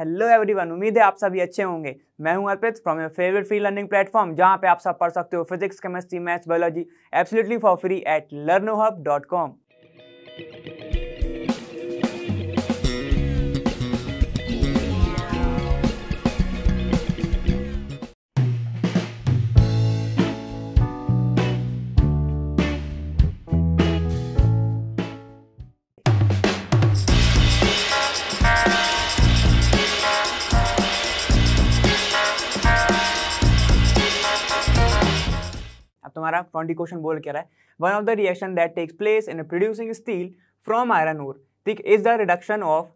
hello everyone उम्मीद है आप सभी अच्छे होंगे मैं हूं Arpit from your favourite free learning platform जहां पे आप सब पढ़ सकते हो physics chemistry maths biology absolutely for free at Learnohub dot com हमारा ट्वेंटी क्वेश्चन बोल के रहा है one of the reaction that takes place in producing steel from iron ore ठीक is the reduction of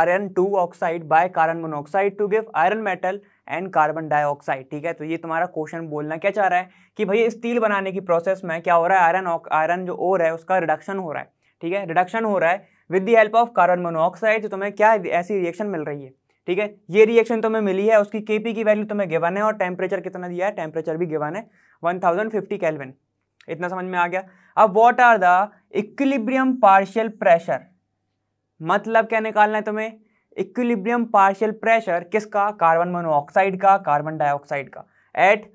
iron two oxide by carbon monoxide to give iron metal and carbon dioxide ठीक है तो ये तुम्हारा क्वेश्चन बोलना क्या चाह रहा है कि भैया स्टील बनाने की प्रोसेस में क्या हो रहा है आयरन आयरन जो ओर है उसका रिडक्शन हो रहा है ठीक है रिडक्शन हो रहा है with the help of carbon monoxide तुम्हें क्या ऐसी रिएक्शन मिल रही है ठीक है ये रिएक्शन तुम्हें मिली है उसकी केपी की वैल्यू तुम्हें गिवन है और टेम्परेचर कितना दिया है टेम्परेचर भी गिवन है 1050 केल्विन इतना समझ में आ गया अब what are the equilibrium partial pressure मतलब क्या निकालना है तुम्हें इक्विलिब्रियम पार्शियल प्रेशर किसका कार्बन मोनोऑक्साइड का कार्बन डाइऑक्साइड का एट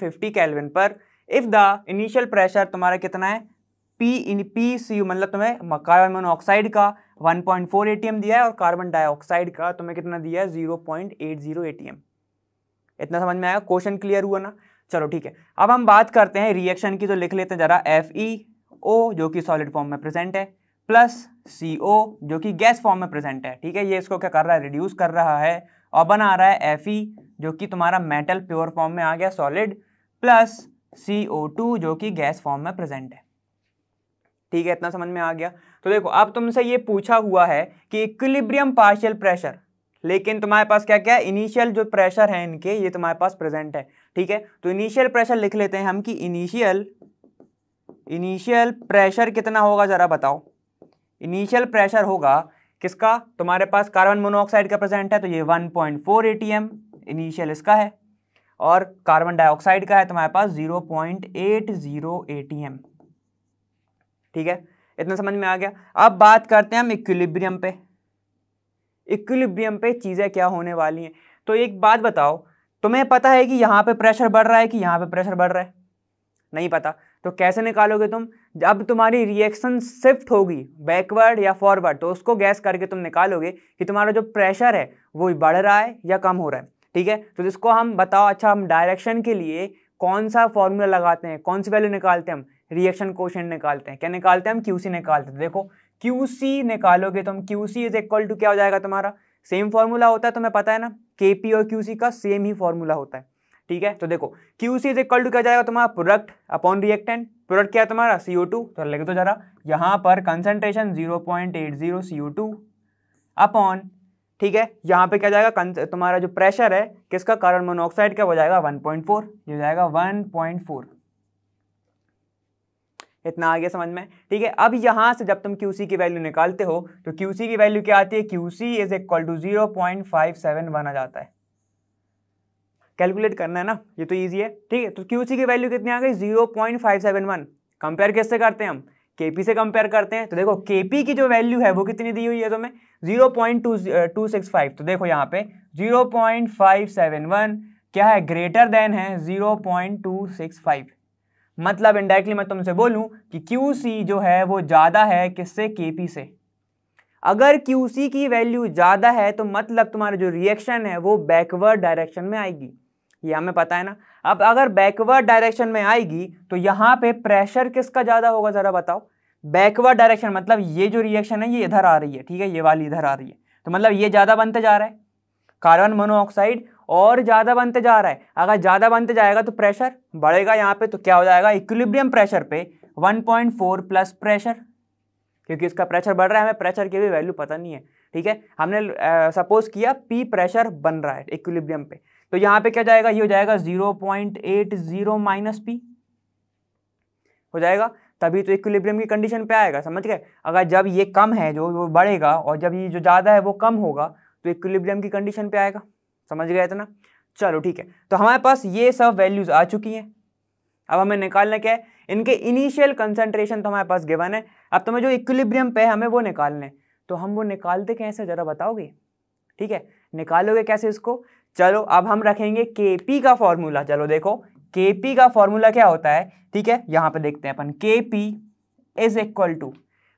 फिफ्टी केल्विन पर इफ़ द इनिशियल प्रेशर तुम्हारा कितना है P in P C U मतलब तुम्हें कार्बन मोनोऑक्साइड का 1.4 पॉइंट दिया है और कार्बन डाइऑक्साइड का तुम्हें कितना दिया है 0.80 पॉइंट इतना समझ में आया क्वेश्चन क्लियर हुआ ना चलो ठीक है अब हम बात करते हैं रिएक्शन की तो लिख लेते हैं ज़रा एफ ई e ओ जो कि सॉलिड फॉर्म में प्रेजेंट है प्लस सी ओ जो कि गैस फॉर्म में प्रेजेंट है ठीक है ये इसको क्या कर रहा है रिड्यूस कर रहा है और बना रहा है एफ ई e, जो कि तुम्हारा मेटल प्योर फॉर्म में आ गया solid plus C O two जो कि गैस फॉर्म में प्रेजेंट है ठीक है इतना समझ में आ गया तो देखो अब तुमसे ये पूछा हुआ है कि इक्विलिब्रियम पार्शियल प्रेशर लेकिन तुम्हारे पास क्या क्या इनिशियल जो प्रेशर है इनके ये तुम्हारे पास प्रेजेंट है ठीक है तो इनिशियल प्रेशर लिख लेते हैं हम कि इनिशियल इनिशियल प्रेशर कितना होगा ज़रा बताओ इनिशियल प्रेशर होगा किसका तुम्हारे पास कार्बन मोनोऑक्साइड का प्रेजेंट है तो ये 1.4 पॉइंट इनिशियल इसका है और कार्बन डाइऑक्साइड का है तुम्हारे पास 0.80 पॉइंट ठीक है इतना समझ में आ गया अब बात करते हैं हम इक्विलिब्रियम पे इक्विलिब्रियम पे चीज़ें क्या होने वाली हैं तो एक बात बताओ तुम्हें पता है कि यहाँ पे प्रेशर बढ़ रहा है कि यहाँ पे प्रेशर बढ़ रहा है नहीं पता तो कैसे निकालोगे तुम जब तुम्हारी रिएक्शन शिफ्ट होगी बैकवर्ड या फॉरवर्ड तो उसको गैस करके तुम निकालोगे कि तुम्हारा जो प्रेशर है वो बढ़ रहा है या कम हो रहा है ठीक है तो जिसको हम बताओ अच्छा हम डायरेक्शन के लिए कौन सा फॉर्मूला लगाते हैं कौन सी वैल्यू निकालते हैं हम रिएक्शन क्वेश्चन निकालते हैं क्या निकालते हैं हम क्यू निकालते हैं देखो क्यू निकालोगे तुम Q C is equal to क्या हो जाएगा तुम्हारा सेम फॉर्मूला होता है तो मैं पता है ना के पी और क्यू सी का सेम ही फॉर्मूला होता है ठीक है तो देखो Q C is equal to क्या जाएगा तुम्हारा प्रोडक्ट अपॉन रिएक्टेंट प्रोडक्ट क्या है तुम्हारा सी ओ टू तो लगे तो जरा यहाँ पर concentration zero point eight zero C O two upon ठीक है यहाँ पे क्या जाएगा तुम्हारा जो प्रेशर है किसका कार्बन मोनोऑक्साइड का हो जाएगा वन पॉइंट फोर ये हो जाएगा वन पॉइंट फोर इतना आ गया समझ में ठीक है अब यहाँ से जब तुम QC की वैल्यू निकालते हो तो QC की वैल्यू क्या आती है C is equal to zero point five seven one आ जाता है कैलकुलेट करना है ना ये तो ईजी है ठीक है तो QC की वैल्यू कितनी आ गई zero point five seven one compare किससे करते हैं हम के से कंपेयर करते हैं तो देखो के की जो वैल्यू है वो कितनी दी हुई है तुम्हें zero point two two six five तो देखो यहाँ पे zero point five seven one क्या है ग्रेटर देन है zero point two six five मतलब इंडायरेक्टली मैं तुमसे बोलूं कि क्यू सी जो है वो ज़्यादा है किससे के पी से अगर क्यू सी की वैल्यू ज़्यादा है तो मतलब तुम्हारा जो रिएक्शन है वो बैकवर्ड डायरेक्शन में आएगी ये हमें पता है ना अब अगर बैकवर्ड डायरेक्शन में आएगी तो यहाँ पे प्रेशर किसका ज़्यादा होगा ज़रा बताओ बैकवर्ड डायरेक्शन मतलब ये जो रिएक्शन है ये इधर आ रही है ठीक है ये वाली इधर आ रही है तो मतलब ये ज़्यादा बनते जा रहा है कार्बन मोनोऑक्साइड और ज़्यादा बनते जा रहा है अगर ज़्यादा बनते जाएगा तो प्रेशर बढ़ेगा यहाँ पे तो क्या हो जाएगा इक्विलिब्रियम प्रेशर पे 1.4 प्लस प्रेशर क्योंकि इसका प्रेशर बढ़ रहा है हमें प्रेशर की भी वैल्यू पता नहीं है ठीक है हमने सपोज किया पी प्रेशर बन रहा है इक्विलिब्रियम पे तो यहाँ पे क्या जाएगा ये हो जाएगा जीरो माइनस पी हो जाएगा तभी तो इक्विलिब्रियम की कंडीशन पे आएगा समझ गए अगर जब ये कम है जो वो बढ़ेगा और जब ये जो ज़्यादा है वो कम होगा तो इक्विलिब्रियम की कंडीशन पे आएगा समझ गए इतना चलो ठीक है तो हमारे पास ये सब वैल्यूज आ चुकी हैं अब हमें निकालना क्या है इनके इनिशियल कंसेंट्रेशन तो हमारे पास गिवन है अब तुम्हें तो जो इक्विलिब्रियम पे हमें वो निकालना है तो हम वो निकालते कैसे ज़रा बताओगे ठीक है निकालोगे कैसे इसको चलो अब हम रखेंगे के पी का फॉर्मूला चलो देखो के पी का फॉर्मूला क्या होता है ठीक है यहाँ पे देखते हैं अपन के पी इज इक्वल टू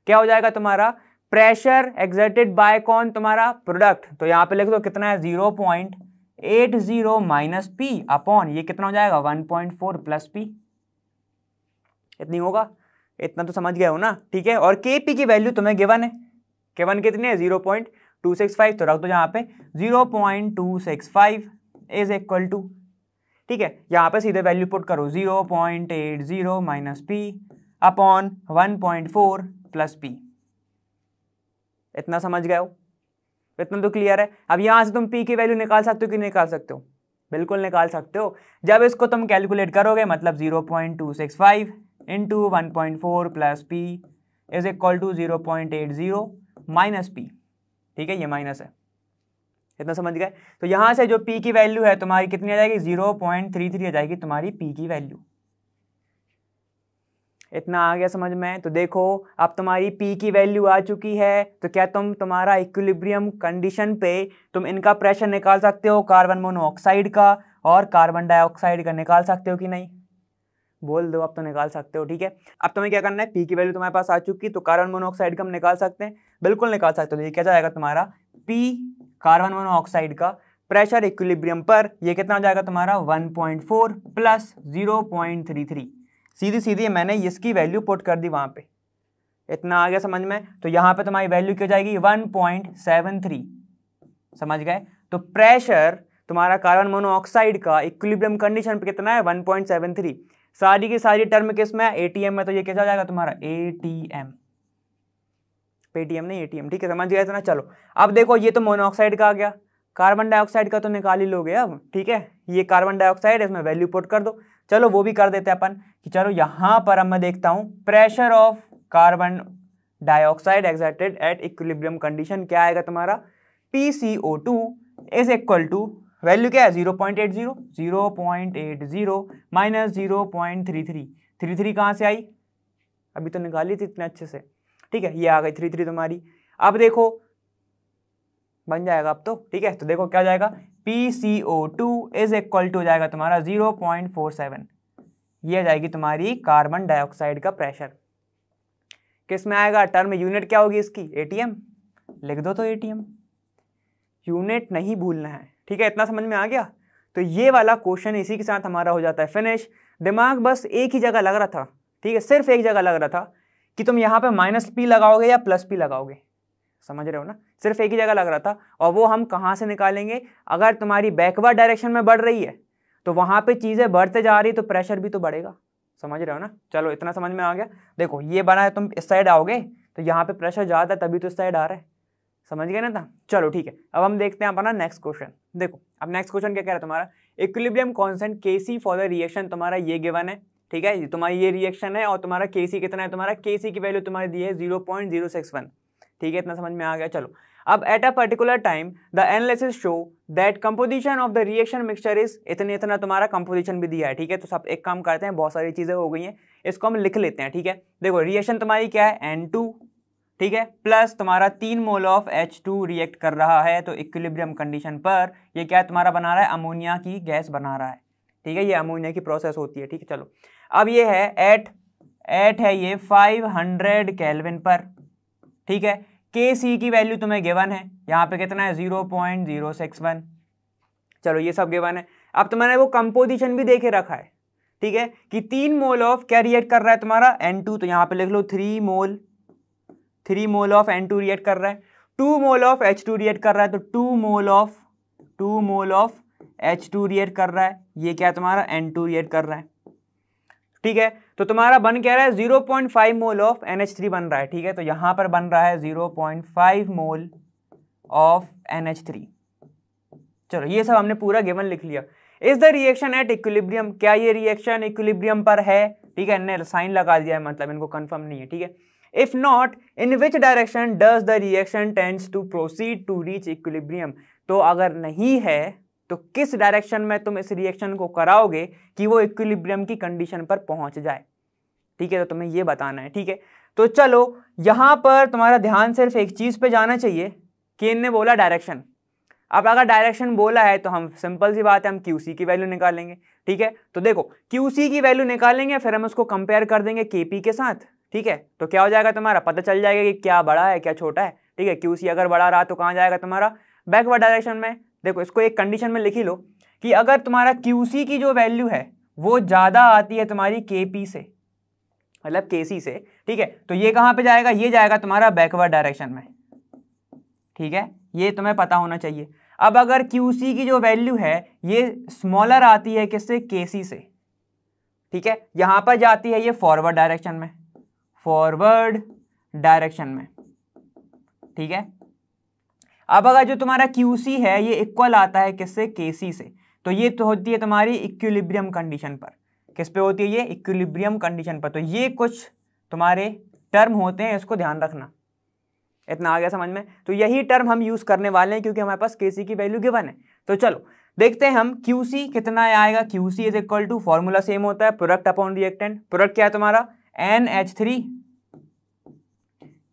क्या हो जाएगा तुम्हारा प्रेशर एग्जर्टेड बाय कौन तुम्हारा प्रोडक्ट तो यहाँ पे लिख दो कितना है zero point eight zero minus P upon ये कितना हो जाएगा one point four plus P इतनी होगा इतना तो समझ गया हो ना ठीक है और के पी की वैल्यू तुम्हें गिवन है गिवन कितनी है zero point two six five तो रख दो यहाँ पे zero point two six five is equal to ठीक है यहाँ पे सीधे वैल्यू पुट करो zero point eight zero minus P upon one point four plus P इतना समझ गए हो इतना तो क्लियर है अब यहाँ से तुम पी की वैल्यू निकाल सकते हो कि निकाल सकते हो बिल्कुल निकाल सकते हो जब इसको तुम कैलकुलेट करोगे मतलब zero point two six five into one point four plus P is equal to zero point eight zero minus P ठीक है ये माइनस है इतना समझ गए तो यहाँ से जो पी की वैल्यू है तुम्हारी कितनी आ जाएगी जीरो पॉइंट थ्री थ्री आ जाएगी तुम्हारी पी की वैल्यू इतना आ गया समझ में तो देखो अब तुम्हारी पी की वैल्यू आ चुकी है तो क्या तुम तुम्हारा इक्विलिब्रियम कंडीशन पे तुम इनका प्रेशर निकाल सकते हो कार्बन मोनोऑक्साइड का और कार्बन डाइऑक्साइड का निकाल सकते हो कि नहीं बोल दो अब तो निकाल सकते हो ठीक है अब तुम्हें क्या करना है पी की वैल्यू तुम्हारे पास आ चुकी तो कार्बन मोनोऑक्साइड का हम निकाल सकते हैं बिल्कुल निकाल सकते हो ये क्या जाएगा तुम्हारा पी कार्बन मोनोऑक्साइड का प्रेशर इक्विलिब्रियम पर ये कितना हो जाएगा तुम्हारा 1.4 प्लस 0.33 सीधी सीधी मैंने इसकी वैल्यू पुट कर दी वहां पे इतना आ गया समझ में तो यहाँ पे तुम्हारी वैल्यू क्या जाएगी 1.73 समझ गए तो प्रेशर तुम्हारा कार्बन मोनोऑक्साइड का इक्विलिब्रियम कंडीशन पे कितना है 1.73 सारी की सारी टर्म किस में ए टी एम में तो ये कैसा जाएगा तुम्हारा ए टी एम पेटीएम नहीं एटीएम ठीक है समझ गया इतना चलो अब देखो ये तो मोनोऑक्साइड का आ गया कार्बन डाइऑक्साइड का तो निकाल ही लोगे अब ठीक है ये कार्बन डाइऑक्साइड इसमें वैल्यू पुट कर दो चलो वो भी कर देते हैं अपन कि चलो यहां पर अब मैं देखता हूँ pressure of carbon dioxide excited at equilibrium condition क्या आएगा तुम्हारा P C O two is equal to value क्या है zero point eight zero zero point eight zero minus zero point three three three three कहाँ से आई अभी तो निकाली थी इतने अच्छे से ठीक है ये आ गई थ्री थ्री तुम्हारी अब देखो बन जाएगा अब तो ठीक है तो देखो क्या जाएगा P C O two is equal to हो जाएगा तुम्हारा जीरो पॉइंट फोर सेवन ये आ जाएगी तुम्हारी कार्बन डाइऑक्साइड का प्रेशर किस में आएगा टर्म यूनिट क्या होगी इसकी एटीएम लिख दो तो एटीएम यूनिट नहीं भूलना है ठीक है इतना समझ में आ गया तो ये वाला क्वेश्चन इसी के साथ हमारा हो जाता है फिनिश दिमाग बस एक ही जगह लग रहा था ठीक है सिर्फ एक जगह लग रहा था कि तुम यहाँ पे माइनस पी लगाओगे या प्लस पी लगाओगे समझ रहे हो ना सिर्फ एक ही जगह लग रहा था और वो हम कहाँ से निकालेंगे अगर तुम्हारी बैकवर्ड डायरेक्शन में बढ़ रही है तो वहाँ पे चीज़ें बढ़ते जा रही तो प्रेशर भी तो बढ़ेगा समझ रहे हो ना चलो इतना समझ में आ गया देखो ये बना है तुम इस साइड आओगे तो यहाँ पे प्रेशर ज़्यादा है तभी तो इस साइड आ रहा है समझ गए ना था चलो ठीक है अब हम देखते हैं अपना नेक्स्ट क्वेश्चन देखो अब नेक्स्ट क्वेश्चन क्या कह रहा है तुम्हारा इक्विलिब्रियम कॉन्सेंट के सी फॉर द रिएक्शन तुम्हारा ये गिवन है ठीक है तुम्हारी ये रिएक्शन है और तुम्हारा के सी कितना है तुम्हारा के सी की वैल्यू तुम्हारी दी है zero point zero six one ठीक है इतना समझ में आ गया चलो अब at a particular time the analysis show that composition of the reaction mixture is इतने इतना तुम्हारा कंपोजिशन भी दिया है ठीक है तो सब एक काम करते हैं बहुत सारी चीज़ें हो गई हैं इसको हम लिख लेते हैं ठीक है देखो रिएक्शन तुम्हारी क्या है एन टू ठीक है प्लस तुम्हारा तीन mole of H two react कर रहा है तो इक्विलिब्रियम कंडीशन पर ये क्या तुम्हारा बना रहा है अमोनिया की गैस बना रहा है ठीक है ये अमोनिया की प्रोसेस होती है ठीक है चलो अब ये है एट एट है ये फाइव हंड्रेड कैलविन पर ठीक है के सी की वैल्यू तुम्हें गिवन है यहाँ पे कितना है zero point zero six one चलो ये सब गिवन है अब तुम्हारे तो वो कंपोजिशन भी देखे रखा है ठीक है कि तीन मोल ऑफ क्या रिएक्ट कर रहा है तुम्हारा एन टू तो यहाँ पे लिख लो three mole three mole of N two react कर रहा है two mole of H two react कर रहा है तो two mole of two mole of H two react कर रहा है ये क्या तुम्हारा एन टू रिएक्ट कर रहा है ठीक है तो तुम्हारा बन क्या रहा है zero point five mole of N H three बन रहा है ठीक है तो यहां पर बन रहा है फाइव मोल ऑफ थ्री चलो ये सब हमने पूरा गेवन लिख लिया is the reaction at equilibrium क्या ये रिएक्शन इक्विलिब्रियम पर है ठीक है इनने साइन लगा दिया है मतलब इनको कंफर्म नहीं है ठीक है if not in which direction does the reaction tends to proceed to reach equilibrium तो अगर नहीं है तो किस डायरेक्शन में तुम इस रिएक्शन को कराओगे कि वो इक्विलिब्रियम की कंडीशन पर पहुंच जाए ठीक है तो तुम्हें ये बताना है ठीक है तो चलो यहां पर तुम्हारा ध्यान सिर्फ एक चीज़ पे जाना चाहिए केन ने बोला डायरेक्शन अब अगर डायरेक्शन बोला है तो हम सिंपल सी बात है हम क्यू की वैल्यू निकालेंगे ठीक है तो देखो क्यू की वैल्यू निकालेंगे फिर हम उसको कंपेयर कर देंगे के के साथ ठीक है तो क्या हो जाएगा तुम्हारा पता चल जाएगा कि क्या बड़ा है क्या छोटा है ठीक है क्यू अगर बड़ा रहा तो कहाँ जाएगा तुम्हारा बैकवर्ड डायरेक्शन में देखो इसको एक कंडीशन में लिख ही लो कि अगर तुम्हारा QC की जो वैल्यू है वो ज़्यादा आती है तुम्हारी KP से मतलब KC से ठीक है तो ये कहाँ पे जाएगा ये जाएगा तुम्हारा बैकवर्ड डायरेक्शन में ठीक है ये तुम्हें पता होना चाहिए अब अगर QC की जो वैल्यू है ये स्मॉलर आती है किससे के से ठीक है यहाँ पर जाती है ये फॉरवर्ड डायरेक्शन में फॉरवर्ड डायरेक्शन में ठीक है अब अगर जो तुम्हारा क्यू है ये इक्वल आता है किससे के से तो ये तो होती है तुम्हारी इक्विलिब्रियम कंडीशन पर किस पे होती है ये इक्विलिब्रियम कंडीशन पर तो ये कुछ तुम्हारे टर्म होते हैं इसको ध्यान रखना इतना आ गया समझ में तो यही टर्म हम यूज़ करने वाले हैं क्योंकि हमारे पास के की वैल्यू गिवन है तो चलो देखते हैं हम क्यू कितना आएगा Q C is equal to formula same होता है प्रोडक्ट अपॉन रिएक्टेंट प्रोडक्ट क्या है तुम्हारा एन एच थ्री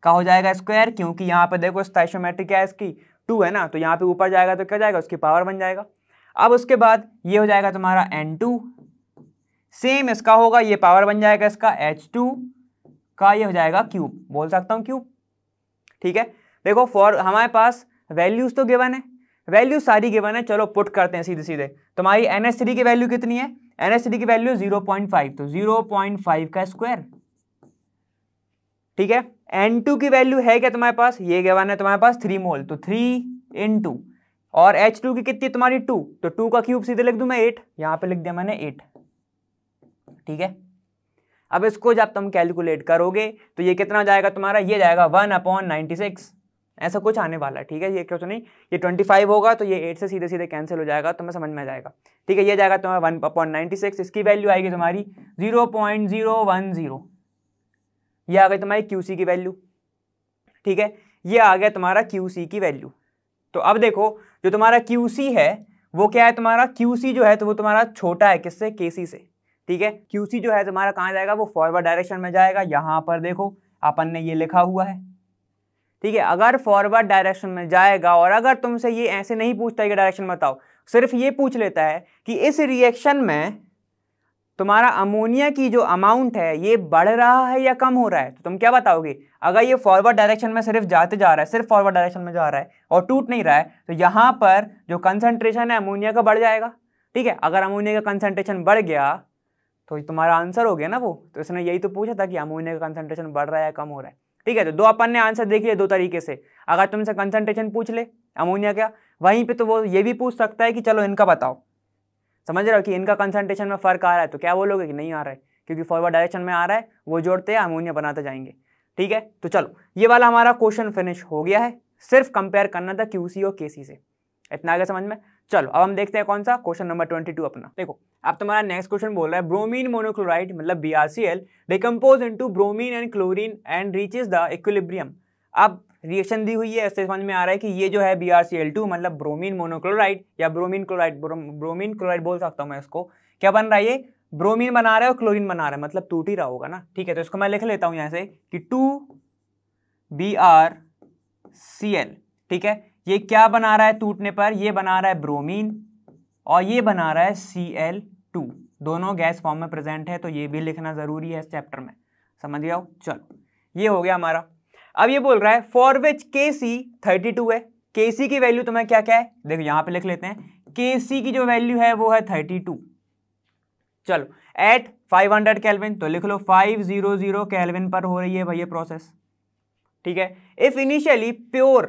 का हो जाएगा स्क्वायर क्योंकि यहाँ पर देखो स्टाइशोमेट्रिक क्या है इसकी टू है ना तो यहाँ पे ऊपर जाएगा तो क्या जाएगा उसकी पावर बन जाएगा अब उसके बाद ये हो जाएगा तुम्हारा एन टू सेम इसका होगा ये पावर बन जाएगा इसका एच टू का ये हो जाएगा क्यूब बोल सकता हूँ क्यूब ठीक है देखो फॉर हमारे पास वैल्यूज़ तो गिवन है वैल्यू सारी गिवन है चलो पुट करते हैं सीधे सीधे तुम्हारी एन एस थ्री की वैल्यू कितनी है एन एस थ्री की वैल्यू जीरो पॉइंट फाइव तो जीरो पॉइंट फाइव का स्क्वायर ठीक है एन टू की वैल्यू है क्या तुम्हारे पास ये गवान है तुम्हारे पास थ्री मोल तो थ्री इन टू और एच टू की कितनी तुम्हारी टू तो टू का क्यूब सीधे लिख दू मैं एट यहां पे लिख दिया मैंने एट ठीक है अब इसको जब तुम कैलकुलेट करोगे तो ये कितना जाएगा तुम्हारा ये जाएगा वन अपॉन नाइनटी सिक्स ऐसा कुछ आने वाला है ठीक है ये क्यों तो नहीं ये ट्वेंटी फाइव होगा तो ये एट से सीधे सीधे कैंसिल हो जाएगा तुम्हें समझ में आ जाएगा ठीक है ये जाएगा तुम्हारा वन अपॉन नाइनटी सिक्स इसकी वैल्यू आएगी तुम्हारी zero point zero one zero ये आ गई तुम्हारी क्यू की वैल्यू ठीक है ये आ गया तुम्हारा क्यू की वैल्यू तो अब देखो जो तुम्हारा क्यू सी है वो क्या है तुम्हारा क्यू जो है तो वो तुम्हारा छोटा है किससे के सी से ठीक है क्यू जो है तुम्हारा कहाँ जाएगा वो फॉरवर्ड डायरेक्शन में जाएगा यहाँ पर देखो अपन ने ये लिखा हुआ है ठीक है अगर फॉरवर्ड डायरेक्शन में जाएगा और अगर तुमसे ये ऐसे नहीं पूछता है कि डायरेक्शन बताओ सिर्फ ये पूछ लेता है कि इस रिएक्शन में तुम्हारा अमोनिया की जो अमाउंट है ये बढ़ रहा है या कम हो रहा है तो तुम क्या बताओगे अगर ये फॉरवर्ड डायरेक्शन में सिर्फ जाते जा रहा है सिर्फ फॉरवर्ड डायरेक्शन में जा रहा है और टूट नहीं रहा है तो यहाँ पर जो कंसनट्रेशन है अमोनिया का बढ़ जाएगा ठीक है अगर अमोनिया का कंसनट्रेशन बढ़ गया तो तुम्हारा आंसर हो गया ना वो तो इसने यही तो पूछा था कि अमोनिया का कंसनट्रेशन बढ़ रहा है या कम हो रहा है ठीक है तो दो अपन ने आंसर देख लिया दो तरीके से अगर तुमसे कंसनट्रेशन पूछ ले अमोनिया का वहीं पर तो वो ये भी पूछ सकता है कि चलो इनका बताओ समझ रहे हो कि इनका कंसनट्रेशन में फ़र्क आ रहा है तो क्या बोलोगे कि नहीं आ रहा है क्योंकि फॉरवर्ड डायरेक्शन में आ रहा है वो जोड़ते हैं अमोनिया बनाते जाएंगे ठीक है तो चलो ये वाला हमारा क्वेश्चन फिनिश हो गया है सिर्फ कंपेयर करना था क्यू और के से इतना आगे समझ में चलो अब हम देखते हैं कौन सा क्वेश्चन नंबर ट्वेंटी टू अपना देखो अब तुम्हारा नेक्स्ट क्वेश्चन बोल रहा है ब्रोमीन मोनोक्लोराइड मतलब B R C L decompose to bromine and chlorine and reaches the equilibrium अब रिएक्शन दी हुई है ऐसे समझ में आ रहा है कि ये जो है बी मतलब ब्रोमीन मोनोक्लोराइड या ब्रोमीन क्लोराइड ब्रोमीन क्लोराइड बोल सकता हूँ मैं इसको क्या बन रहा है ये ब्रोमीन बना रहा है और क्लोरीन बना रहा है मतलब टूट ही रहा होगा ना ठीक है तो इसको मैं लिख लेता हूँ यहाँ से कि two B R C L ठीक है ये क्या बना रहा है टूटने पर ये बना रहा है ब्रोमीन और ये बना रहा है सी एल टू दोनों गैस फॉर्म में प्रेजेंट है तो ये भी लिखना ज़रूरी है इस चैप्टर में समझ गया चलो ये हो गया हमारा अब ये बोल रहा है फॉर विच के सी थर्टी टू है के सी की वैल्यू तुम्हें क्या क्या है देखो यहां पे लिख लेते हैं के सी की जो वैल्यू है वो है थर्टी टू चलो एट फाइव हंड्रेड कैलविन तो लिख लो फाइव जीरो जीरो कैलविन पर हो रही है भैया प्रोसेस ठीक है if initially pure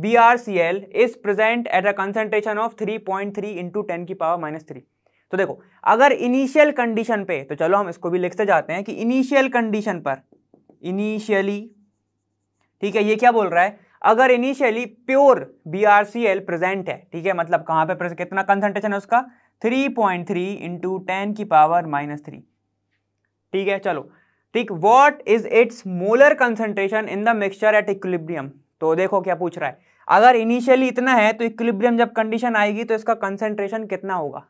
B R C L is present at a concentration of three point three into ten की पावर माइनस थ्री तो देखो अगर इनिशियल कंडीशन पे तो चलो हम इसको भी लिखते जाते हैं कि इनिशियल कंडीशन पर इनिशियली ठीक है ये क्या बोल रहा है अगर initially pure B R C L present है ठीक है मतलब कहाँ पे कितना कंसेंट्रेशन है उसका three point three into ten की पावर माइनस थ्री ठीक है चलो ठीक what is its molar concentration in the mixture at equilibrium तो देखो क्या पूछ रहा है अगर इनिशियली इतना है तो इक्विलिब्रियम जब कंडीशन आएगी तो इसका कंसनट्रेशन कितना होगा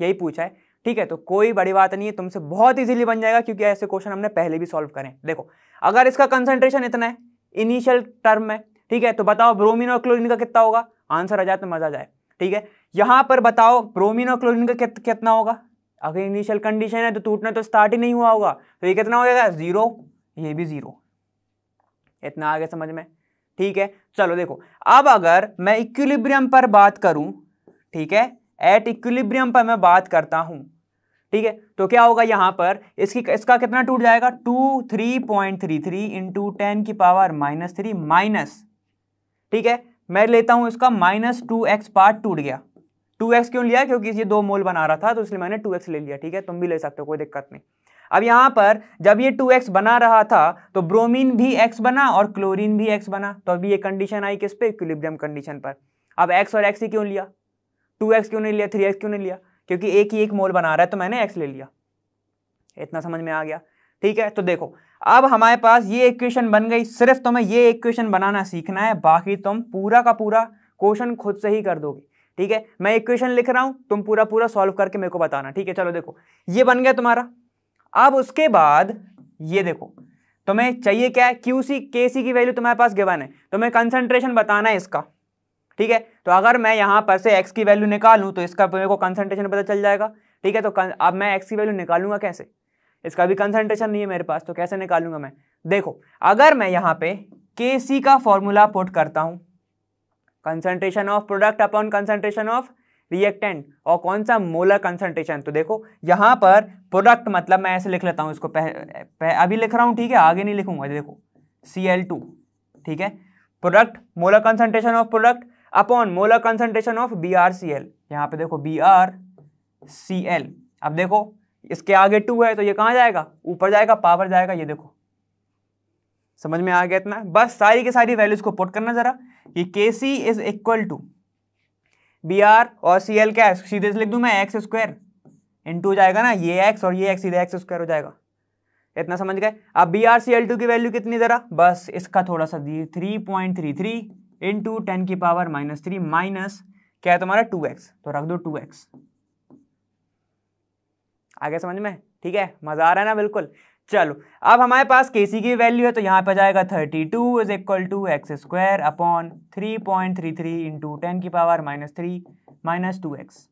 यही पूछा है ठीक है तो कोई बड़ी बात नहीं है तुमसे बहुत इजीली बन जाएगा क्योंकि ऐसे क्वेश्चन हमने पहले भी सॉल्व करें देखो अगर इसका कंसंट्रेशन इतना है इनिशियल टर्म में ठीक है तो बताओ ब्रोमिन और क्लोरिन का कितना होगा आंसर आ जाए तो मजा आ जाए ठीक है यहां पर बताओ ब्रोमिन और क्लोरिन का कितना होगा अगर इनिशियल कंडीशन है तो टूटना तो स्टार्ट ही नहीं हुआ होगा तो ये कितना हो जाएगा जीरो ये भी जीरो इतना आगे समझ में ठीक है चलो देखो अब अगर मैं इक्विलिब्रियम पर बात करूं ठीक है एट इक्विलिब्रियम पर मैं बात करता हूं ठीक है तो क्या होगा यहां पर इसकी इसका कितना टूट जाएगा two three point three three into ten की पावर माइनस थ्री माइनस ठीक है मैं लेता हूं इसका माइनस टू एक्स पार्ट टूट गया टू एक्स क्यों लिया क्योंकि ये दो मोल बना रहा था तो इसलिए मैंने टू एक्स ले लिया ठीक है तुम भी ले सकते हो कोई दिक्कत नहीं अब यहां पर जब ये एक्स बना रहा था तो ब्रोमीन भी एक्स बना और क्लोरीन भी एक्स बना तो अभी ये कंडीशन आई किस पे इक्विलिब्रियम कंडीशन पर अब एक्स और एक्स ही क्यों लिया टू एक्स क्यों नहीं लिया थ्री एक्स क्यों नहीं लिया क्योंकि एक ही एक मोल बना रहा है तो मैंने एक्स ले लिया इतना समझ में आ गया ठीक है तो देखो अब हमारे पास ये इक्वेशन बन गई सिर्फ तुम्हें ये इक्वेशन बनाना सीखना है बाकी तुम पूरा का पूरा क्वेश्चन खुद से ही कर दोगे ठीक है मैं इक्वेशन लिख रहा हूं तुम पूरा पूरा सॉल्व करके मेरे को बताना ठीक है चलो देखो ये बन गया तुम्हारा अब उसके बाद ये देखो तुम्हें चाहिए क्या है क्यू सी के सी की वैल्यू तुम्हारे पास गिवन है तुम्हें कंसंट्रेशन बताना है इसका ठीक है तो अगर मैं यहाँ पर से एक्स की वैल्यू निकालूँ तो इसका मेरे को कंसनट्रेशन पता चल जाएगा ठीक है तो अब मैं एक्स की वैल्यू निकालूंगा कैसे इसका भी कंसनट्रेशन नहीं है मेरे पास तो कैसे निकालूंगा मैं देखो अगर मैं यहाँ पे के सी का फॉर्मूला पुट करता हूँ concentration of product upon concentration of reactant और कौन सा मोलर कंसनट्रेशन तो देखो यहाँ पर प्रोडक्ट मतलब मैं ऐसे लिख लेता हूँ इसको पह, पह, अभी लिख रहा हूँ ठीक है आगे नहीं लिखूंगा देखो सी एल टू ठीक है product molar concentration of product upon molar concentration of B R C L यहाँ पे देखो बी आर सी एल अब देखो इसके आगे टू है तो ये कहाँ जाएगा ऊपर जाएगा पावर जाएगा ये देखो समझ में आ गया इतना बस सारी की सारी वैल्यूज को पुट करना जरा कि K C is equal to B R और सी एल क्या है सीधे से लिख दूँ मैं एक्स स्क्वायर टू जाएगा ना ये एक्स और ये एक्स सीधे एक्स स्क्वायर हो जाएगा इतना समझ गए अब B R C L two की वैल्यू कितनी ज़रा बस इसका थोड़ा सा थ्री पॉइंट थ्री थ्री इन टू टेन की पावर माइनस थ्री माइनस क्या है तुम्हारा टू एक्स तो रख दो टू एक्स आगे समझ में ठीक है मज़ा आ रहा है ना बिल्कुल चलो अब हमारे पास के सी की वैल्यू है तो यहाँ पर जाएगा thirty two is equal to X square upon three point three three into ten की power minus three minus two X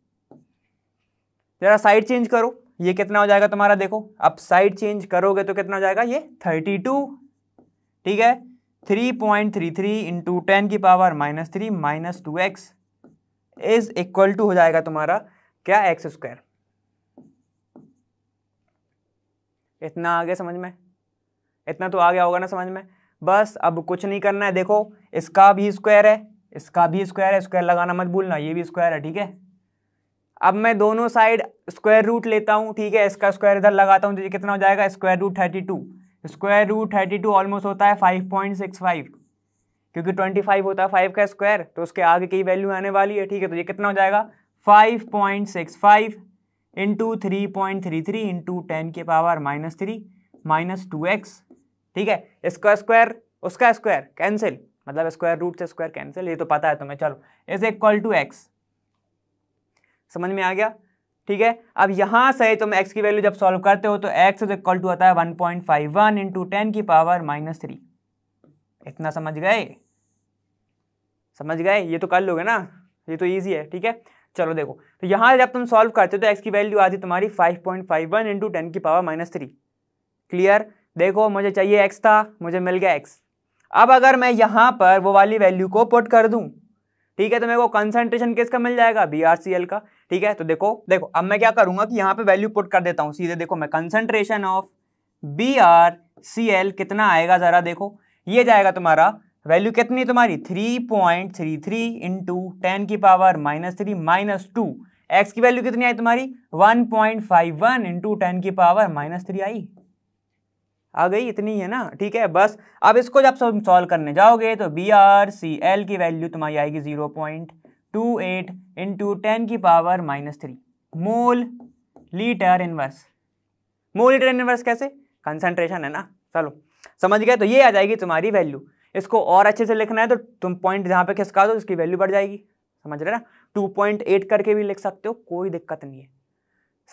ज़रा साइड चेंज करो ये कितना हो जाएगा तुम्हारा देखो अब साइड चेंज करोगे तो कितना हो जाएगा ये थर्टी टू ठीक है three point three three into ten की power minus three minus two X is equal to हो जाएगा तुम्हारा क्या एक्स स्क्वायर इतना आ गया समझ में इतना तो आ गया होगा ना समझ में बस अब कुछ नहीं करना है देखो इसका भी स्क्वायर है इसका भी स्क्वायर है स्क्वायर लगाना मत भूलना ये भी स्क्वायर है ठीक है अब मैं दोनों साइड स्क्वायर रूट लेता हूँ ठीक है इसका स्क्वायर इधर लगाता हूँ तो ये कितना हो जाएगा square root thirty two square root thirty two almost होता है फाइव पॉइंट सिक्स फाइव क्योंकि ट्वेंटी फाइव होता है फाइव का स्क्वायर तो उसके आगे की वैल्यू आने वाली है ठीक है तो ये कितना हो जाएगा five point six five into three point three three into ten के power minus three minus two X ठीक है इसका स्क्वायर उसका स्क्वायर कैंसिल मतलब स्क्वायर रूट से स्क्वायर कैंसिल ये तो पता है तुम्हें चलो इज इक्वल टू एक्स समझ में आ गया ठीक है अब यहां से तुम x की वैल्यू जब सॉल्व करते हो तो x इज इक्वल टू आता है 1.51 point five one into ten की पावर माइनस थ्री इतना समझ गए समझ गए ये तो कर लोगे ना ये तो ईजी है ठीक है चलो देखो तो यहां जब तुम सॉल्व करते हो तो एक्स की वैल्यू आती है तुम्हारी five point five one into ten की पावर माइनस थ्री क्लियर देखो मुझे चाहिए एक्स था मुझे मिल गया एक्स अब अगर मैं यहां पर वो वाली वैल्यू को पुट कर दूँ ठीक है तो मेरे को कंसंट्रेशन किसका मिल जाएगा बी का ठीक है तो देखो देखो अब मैं क्या करूंगा कि यहाँ पे वैल्यू पुट कर देता हूँ सीधे देखो मैं concentration of B R C L कितना आएगा ज़रा देखो ये जाएगा तुम्हारा वैल्यू कितनी तुम्हारी three point three three into ten की power minus three minus two X की वैल्यू कितनी आई तुम्हारी one point five one into ten की पावर माइनस थ्री आई आ गई इतनी है ना ठीक है बस अब इसको जब सब सॉल्व करने जाओगे तो बी आर सी एल की वैल्यू तुम्हारी आएगी zero point two eight into ten की power minus three mole litre inverse mole litre inverse कैसे कंसनट्रेशन है ना चलो समझ गए तो ये आ जाएगी तुम्हारी वैल्यू इसको और अच्छे से लिखना है तो तुम पॉइंट जहाँ पे खिसका दो इसकी वैल्यू बढ़ जाएगी समझ रहे ना टू पॉइंट एट करके भी लिख सकते हो कोई दिक्कत नहीं है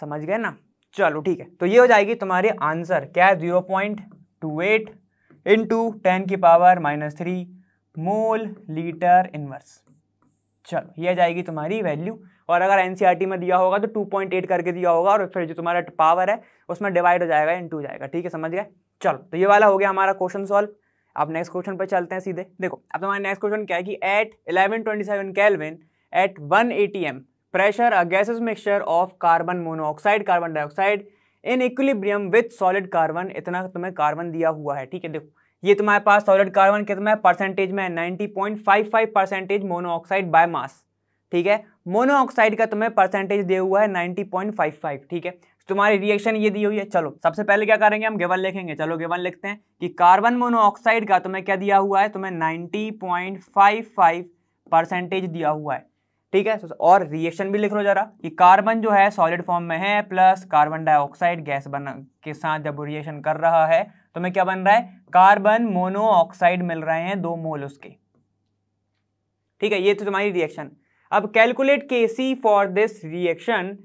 समझ गए ना चलो ठीक है तो ये हो जाएगी तुम्हारे आंसर क्या है zero point two eight into ten की power minus three mole litre inverse चलो ये जाएगी तुम्हारी वैल्यू और अगर एनसीईआरटी e में दिया होगा तो 2.8 करके दिया होगा और फिर जो तुम्हारा पावर है उसमें डिवाइड हो जाएगा इन टू जाएगा ठीक है समझ गए चलो तो ये वाला हो गया हमारा क्वेश्चन सॉल्व आप नेक्स्ट क्वेश्चन पर चलते हैं सीधे देखो अब तुम्हारा नेक्स्ट क्वेश्चन क्या है कि at eleven twenty seven kelvin at one A T M pressure a gases mixture of carbon monoxide carbon dioxide in equilibrium with solid carbon इतना तुम्हें कार्बन दिया हुआ है ठीक है देखो ये तुम्हारे पास सॉलिड कार्बन कितना है परसेंटेज में ninety point five five percentage monoxide by mass ठीक है मोनोऑक्साइड का तुम्हें परसेंटेज दिया हुआ है नाइनटी पॉइंट फाइव फाइव ठीक है तुम्हारी रिएक्शन ये दी हुई है चलो सबसे पहले क्या करेंगे हम गेवन लिखेंगे चलो गेवन लिखते हैं कि कार्बन मोनोऑक्साइड का तुम्हें क्या दिया हुआ है तुम्हें ninety point five five percentage दिया हुआ है ठीक है और रिएक्शन भी लिख लो जरा कि कार्बन जो है सॉलिड फॉर्म में है प्लस कार्बन डाइऑक्साइड गैस बन के साथ जब रिएक्शन कर रहा है तो हमें क्या बन रहा है कार्बन मोनोऑक्साइड मिल रहे हैं दो मोल उसके ठीक है ये तो तुम्हारी रिएक्शन अब calculate K C for this reaction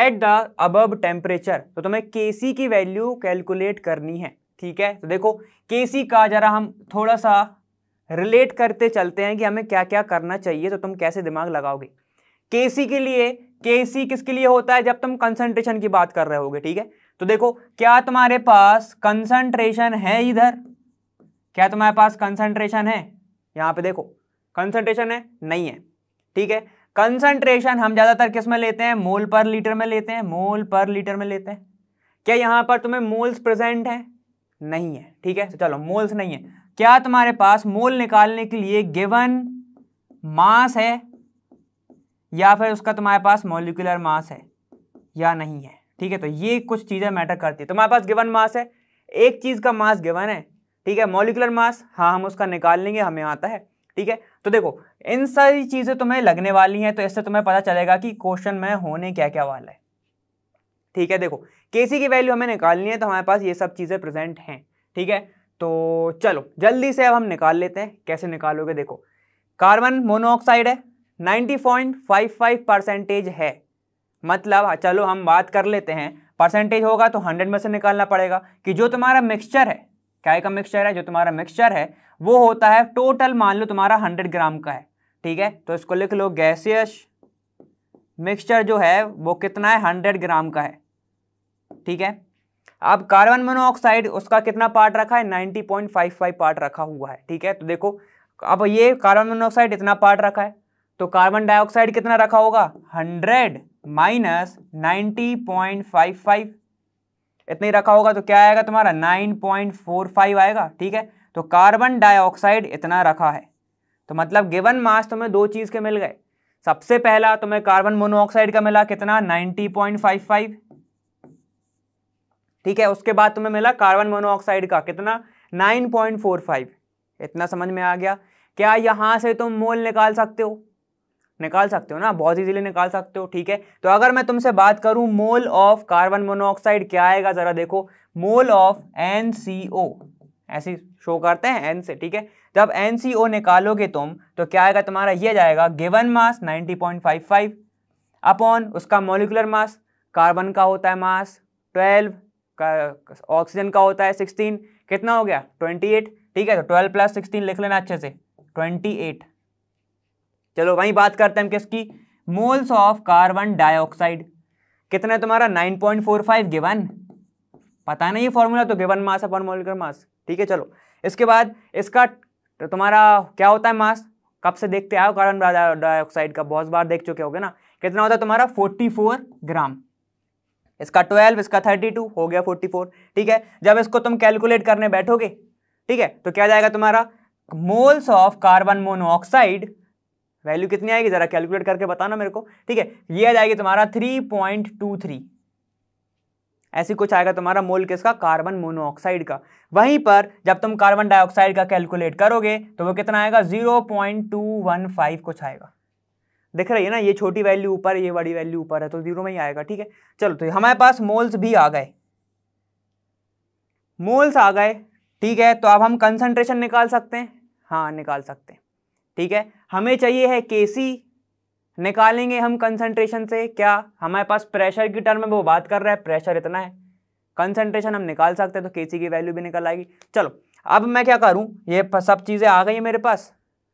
at the above temperature तो तुम्हें के सी की वैल्यू कैलकुलेट करनी है ठीक है तो देखो के सी का जरा हम थोड़ा सा रिलेट करते चलते हैं कि हमें क्या क्या करना चाहिए तो तुम कैसे दिमाग लगाओगे केसी के लिए केसी किसके लिए होता है जब तुम कंसंट्रेशन की बात कर रहे होगे ठीक है तो देखो क्या तुम्हारे पास कंसंट्रेशन है इधर क्या तुम्हारे पास कंसंट्रेशन है यहां पे देखो कंसंट्रेशन है नहीं है ठीक है कंसंट्रेशन हम ज़्यादातर किस में लेते हैं मोल पर लीटर में लेते हैं मोल पर लीटर में लेते हैं क्या यहां पर तुम्हें मोल्स प्रेजेंट है नहीं है ठीक है तो चलो मोल्स नहीं है क्या तुम्हारे पास मोल निकालने के लिए गिवन मास है या फिर उसका तुम्हारे पास मोलिकुलर मास है या नहीं है ठीक है तो ये कुछ चीज़ें मैटर करती है तुम्हारे पास गिवन मास है एक चीज़ का मास गिवन है ठीक है मोलिकुलर मास हाँ हम उसका निकाल लेंगे हमें आता है ठीक है तो देखो इन सारी चीज़ें तुम्हें लगने वाली हैं तो इससे तुम्हें पता चलेगा कि क्वेश्चन में होने क्या क्या वाला है ठीक है देखो केसी की वैल्यू हमें निकालनी है तो हमारे पास ये सब चीज़ें प्रेजेंट हैं ठीक है तो चलो जल्दी से अब हम निकाल लेते हैं कैसे निकालोगे देखो कार्बन मोनोऑक्साइड है 90.55 परसेंटेज है मतलब हाँ, चलो हम बात कर लेते हैं परसेंटेज होगा तो 100 में से निकालना पड़ेगा कि जो तुम्हारा मिक्सचर है क्या का मिक्सचर है जो तुम्हारा मिक्सचर है वो होता है टोटल मान लो तुम्हारा 100 ग्राम का है ठीक है तो इसको लिख लो गैसियस मिक्सचर जो है वो कितना है 100 ग्राम का है ठीक है अब कार्बन मोनोऑक्साइड उसका कितना पार्ट रखा है 90.55 पार्ट रखा हुआ है ठीक है तो देखो अब ये कार्बन मोनोऑक्साइड इतना पार्ट रखा है तो कार्बन डाइऑक्साइड कितना रखा होगा 100 माइनस 90.55 इतना ही रखा होगा तो क्या आएगा तुम्हारा 9.45 आएगा ठीक है तो कार्बन डाइऑक्साइड इतना रखा है तो मतलब गिवन मास तुम्हें दो चीज़ के मिल गए सबसे पहला तुम्हें कार्बन मोनोऑक्साइड का मिला कितना फाइव ठीक है उसके बाद तुम्हें मिला कार्बन मोनोऑक्साइड का कितना 9.45 इतना समझ में आ गया क्या यहाँ से तुम मोल निकाल सकते हो निकाल सकते हो ना बहुत इजीली निकाल सकते हो ठीक है तो अगर मैं तुमसे बात करूं मोल ऑफ कार्बन मोनोऑक्साइड क्या आएगा ज़रा देखो मोल ऑफ एन ऐसे शो करते हैं एन से ठीक है जब एन निकालोगे तुम तो क्या आएगा तुम्हारा ये जाएगा गिवन मास 90.55 अपॉन उसका मोलिकुलर मास कार्बन का होता है मास 12 का ऑक्सीजन का होता है सिक्सटीन कितना हो गया ट्वेंटी एट ठीक है तो ट्वेल्व प्लस सिक्सटीन लिख लेना अच्छे से ट्वेंटी एट चलो वहीं बात करते हैं किसकी मोल्स ऑफ कार्बन डाइऑक्साइड कितना है तुम्हारा nine point four five given पता नहीं ये फॉर्मूला तो given mass upon molecular mass ठीक है चलो इसके बाद इसका तो तुम्हारा क्या होता है मास कब से देखते आओ कार्बन डाइऑक्साइड का बहुत बार देख चुके होगे ना कितना होता है तुम्हारा फोर्टी फोर ग्राम इसका ट्वेल्व इसका थर्टी टू हो गया फोर्टी फोर ठीक है जब इसको तुम कैलकुलेट करने बैठोगे ठीक है तो क्या जाएगा तुम्हारा moles of carbon monoxide value कितनी आएगी जरा कैलकुलेट करके बताना मेरे को ठीक है ये आ जाएगी तुम्हारा थ्री पॉइंट टू थ्री ऐसी कुछ आएगा तुम्हारा मोल किसका कार्बन मोनोऑक्साइड का वहीं पर जब तुम कार्बन डाइऑक्साइड का कैलकुलेट करोगे तो वो कितना आएगा zero point two one five कुछ आएगा दिख रही है ना ये छोटी वैल्यू ऊपर ये बड़ी वैल्यू ऊपर है तो जीरो में ही आएगा ठीक है चलो तो हमारे पास मोल्स भी आ गए मोल्स आ गए ठीक है तो अब हम कंसंट्रेशन निकाल सकते हैं हाँ निकाल सकते हैं ठीक है हमें चाहिए है के निकालेंगे हम कंसंट्रेशन से क्या हमारे पास प्रेशर की टर्म में वो बात कर रहा है प्रेशर इतना है कंसंट्रेशन हम निकाल सकते हैं तो के की वैल्यू भी निकल आएगी चलो अब मैं क्या करूँ ये सब चीज़ें आ गई है मेरे पास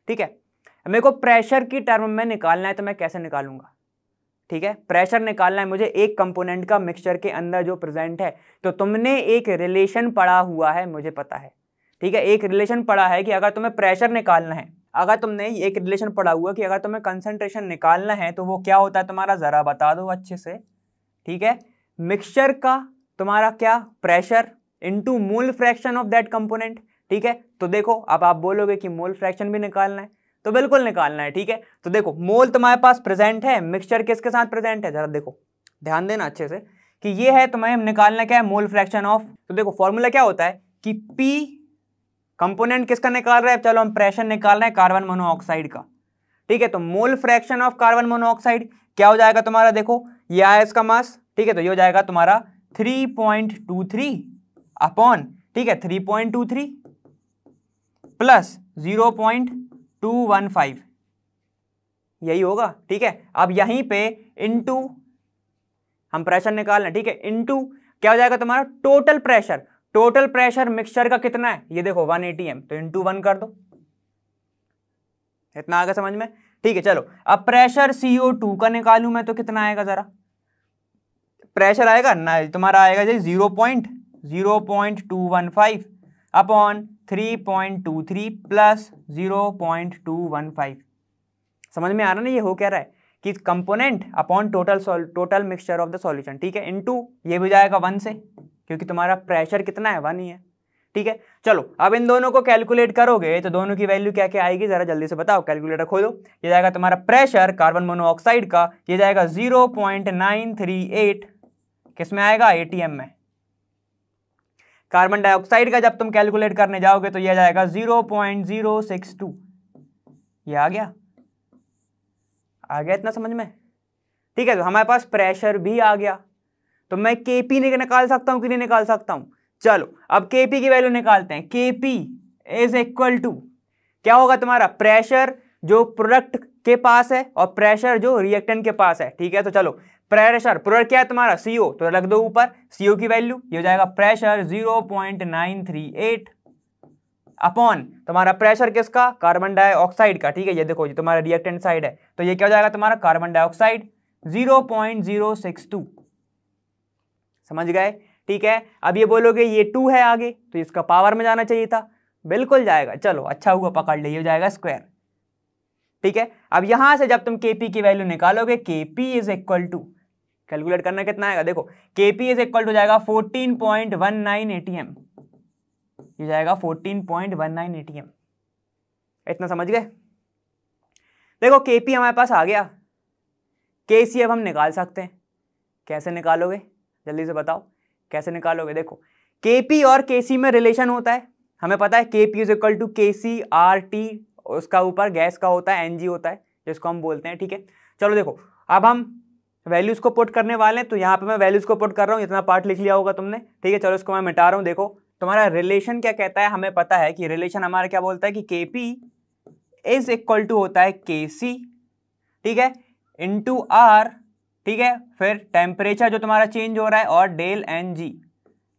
ठीक है मेरे को प्रेशर की टर्म में निकालना है तो मैं कैसे निकालूंगा ठीक है प्रेशर निकालना है मुझे एक कंपोनेंट का मिक्सचर के अंदर जो प्रेजेंट है तो तुमने एक रिलेशन पढ़ा हुआ है मुझे पता है ठीक है एक रिलेशन पढ़ा है कि अगर तुम्हें प्रेशर निकालना है अगर तुमने एक रिलेशन पढ़ा हुआ कि अगर तुम्हें कंसनट्रेशन निकालना है तो वो क्या होता है तुम्हारा ज़रा बता दो अच्छे से ठीक है मिक्सचर का तुम्हारा क्या pressure into mole fraction of that component ठीक है तो देखो अब आप बोलोगे कि मोल फ्रैक्शन भी निकालना है तो बिल्कुल निकालना है ठीक है तो देखो मोल तुम्हारे पास प्रेजेंट है मिक्सचर किसके साथ प्रेजेंट है जरा देखो ध्यान देना अच्छे से कि ये है तुम्हें निकालना क्या है मोल फ्रैक्शन ऑफ तो देखो फॉर्मूला क्या होता है कि पी कंपोनेंट किसका निकाल रहे हैं चलो हम प्रेशर निकाल रहे हैं कार्बन मोनोऑक्साइड का ठीक है तो mole fraction of carbon monoxide क्या हो जाएगा तुम्हारा देखो ये आया इसका मास ठीक है तो ये हो जाएगा तुम्हारा 3.23 अपॉन ठीक है 3.23 प्लस टू वन फाइव यही होगा ठीक है अब यहीं पे इनटू हम प्रेशर लें ठीक है इनटू क्या हो जाएगा तुम्हारा total pressure total pressure mixture का कितना है ये देखो वन एटी एम तो इंटू वन कर दो इतना आगे समझ में ठीक है चलो अब प्रेशर सीओ टू का निकालू मैं तो कितना आएगा जरा प्रेशर आएगा ना तुम्हारा आएगा जी zero point zero point two one five upon three point two three plus zero point two one five समझ में आ रहा ना ये हो क्या रहा है कि component upon total total mixture of the solution ठीक है इनटू ये भी जाएगा वन से क्योंकि तुम्हारा प्रेशर कितना है वन ही है ठीक है चलो अब इन दोनों को कैलकुलेट करोगे तो दोनों की वैल्यू क्या क्या आएगी जरा जल्दी से बताओ कैलकुलेटर खोलो ये जाएगा तुम्हारा प्रेशर कार्बन मोनोऑक्साइड का ये जाएगा zero point nine three eight किस में आएगा एटीएम में कार्बन डाइऑक्साइड का जब तुम कैलकुलेट करने जाओगे तो यह जाएगा zero point zero six two यह आ गया आ गया इतना समझ में ठीक है तो हमारे पास प्रेशर भी आ गया तो मैं के पी निकाल सकता हूं कि नहीं निकाल सकता हूँ चलो अब के पी की वैल्यू निकालते हैं के पी इज इक्वल टू क्या होगा तुम्हारा प्रेशर जो प्रोडक्ट के पास है और प्रेशर जो रिएक्टेंट के पास है ठीक है तो चलो प्रेशर प्रोडक्ट क्या है तुम्हारा सीओ तो रख दो ऊपर सीओ की वैल्यू ये हो जाएगा प्रेशर 0.938 अपॉन तुम्हारा प्रेशर किसका कार्बन डाइऑक्साइड का ठीक है ये देखो ये तुम्हारा रिएक्टेंट साइड है तो ये क्या हो जाएगा तुम्हारा कार्बन डाइऑक्साइड 0.062 समझ गए ठीक है अब ये बोलोगे ये टू है आगे तो इसका पावर में जाना चाहिए था बिल्कुल जाएगा चलो अच्छा हुआ पकड़ लिया हो जाएगा स्क्वायर ठीक है अब यहां से जब तुम के पी की वैल्यू निकालोगे K P is equal to calculate करना कितना आएगा देखो K P is equal to जाएगा फोर्टीन पॉइंट वन नाइन ए ये जाएगा फोर्टीन पॉइंट वन नाइन इतना समझ गए देखो के पी हमारे पास आ गया के सी अब हम निकाल सकते हैं कैसे निकालोगे जल्दी से बताओ कैसे निकालोगे देखो के पी और के सी में रिलेशन होता है हमें पता है के पी इज इक्वल टू के सी आर टी उसका ऊपर गैस का होता है एन जी होता है जिसको हम बोलते हैं ठीक है चलो देखो अब हम वैल्यूज़ को पुट करने वाले हैं तो यहाँ पे मैं वैल्यूज़ को पुट कर रहा हूँ इतना पार्ट लिख लिया होगा तुमने ठीक है चलो इसको मैं मिटा रहा हूँ देखो तुम्हारा रिलेशन क्या कहता है हमें पता है कि रिलेशन हमारा क्या बोलता है कि के पी इज इक्वल टू होता है के सी ठीक है इन टू आर ठीक है फिर टेम्परेचर जो तुम्हारा चेंज हो रहा है और डेल एन जी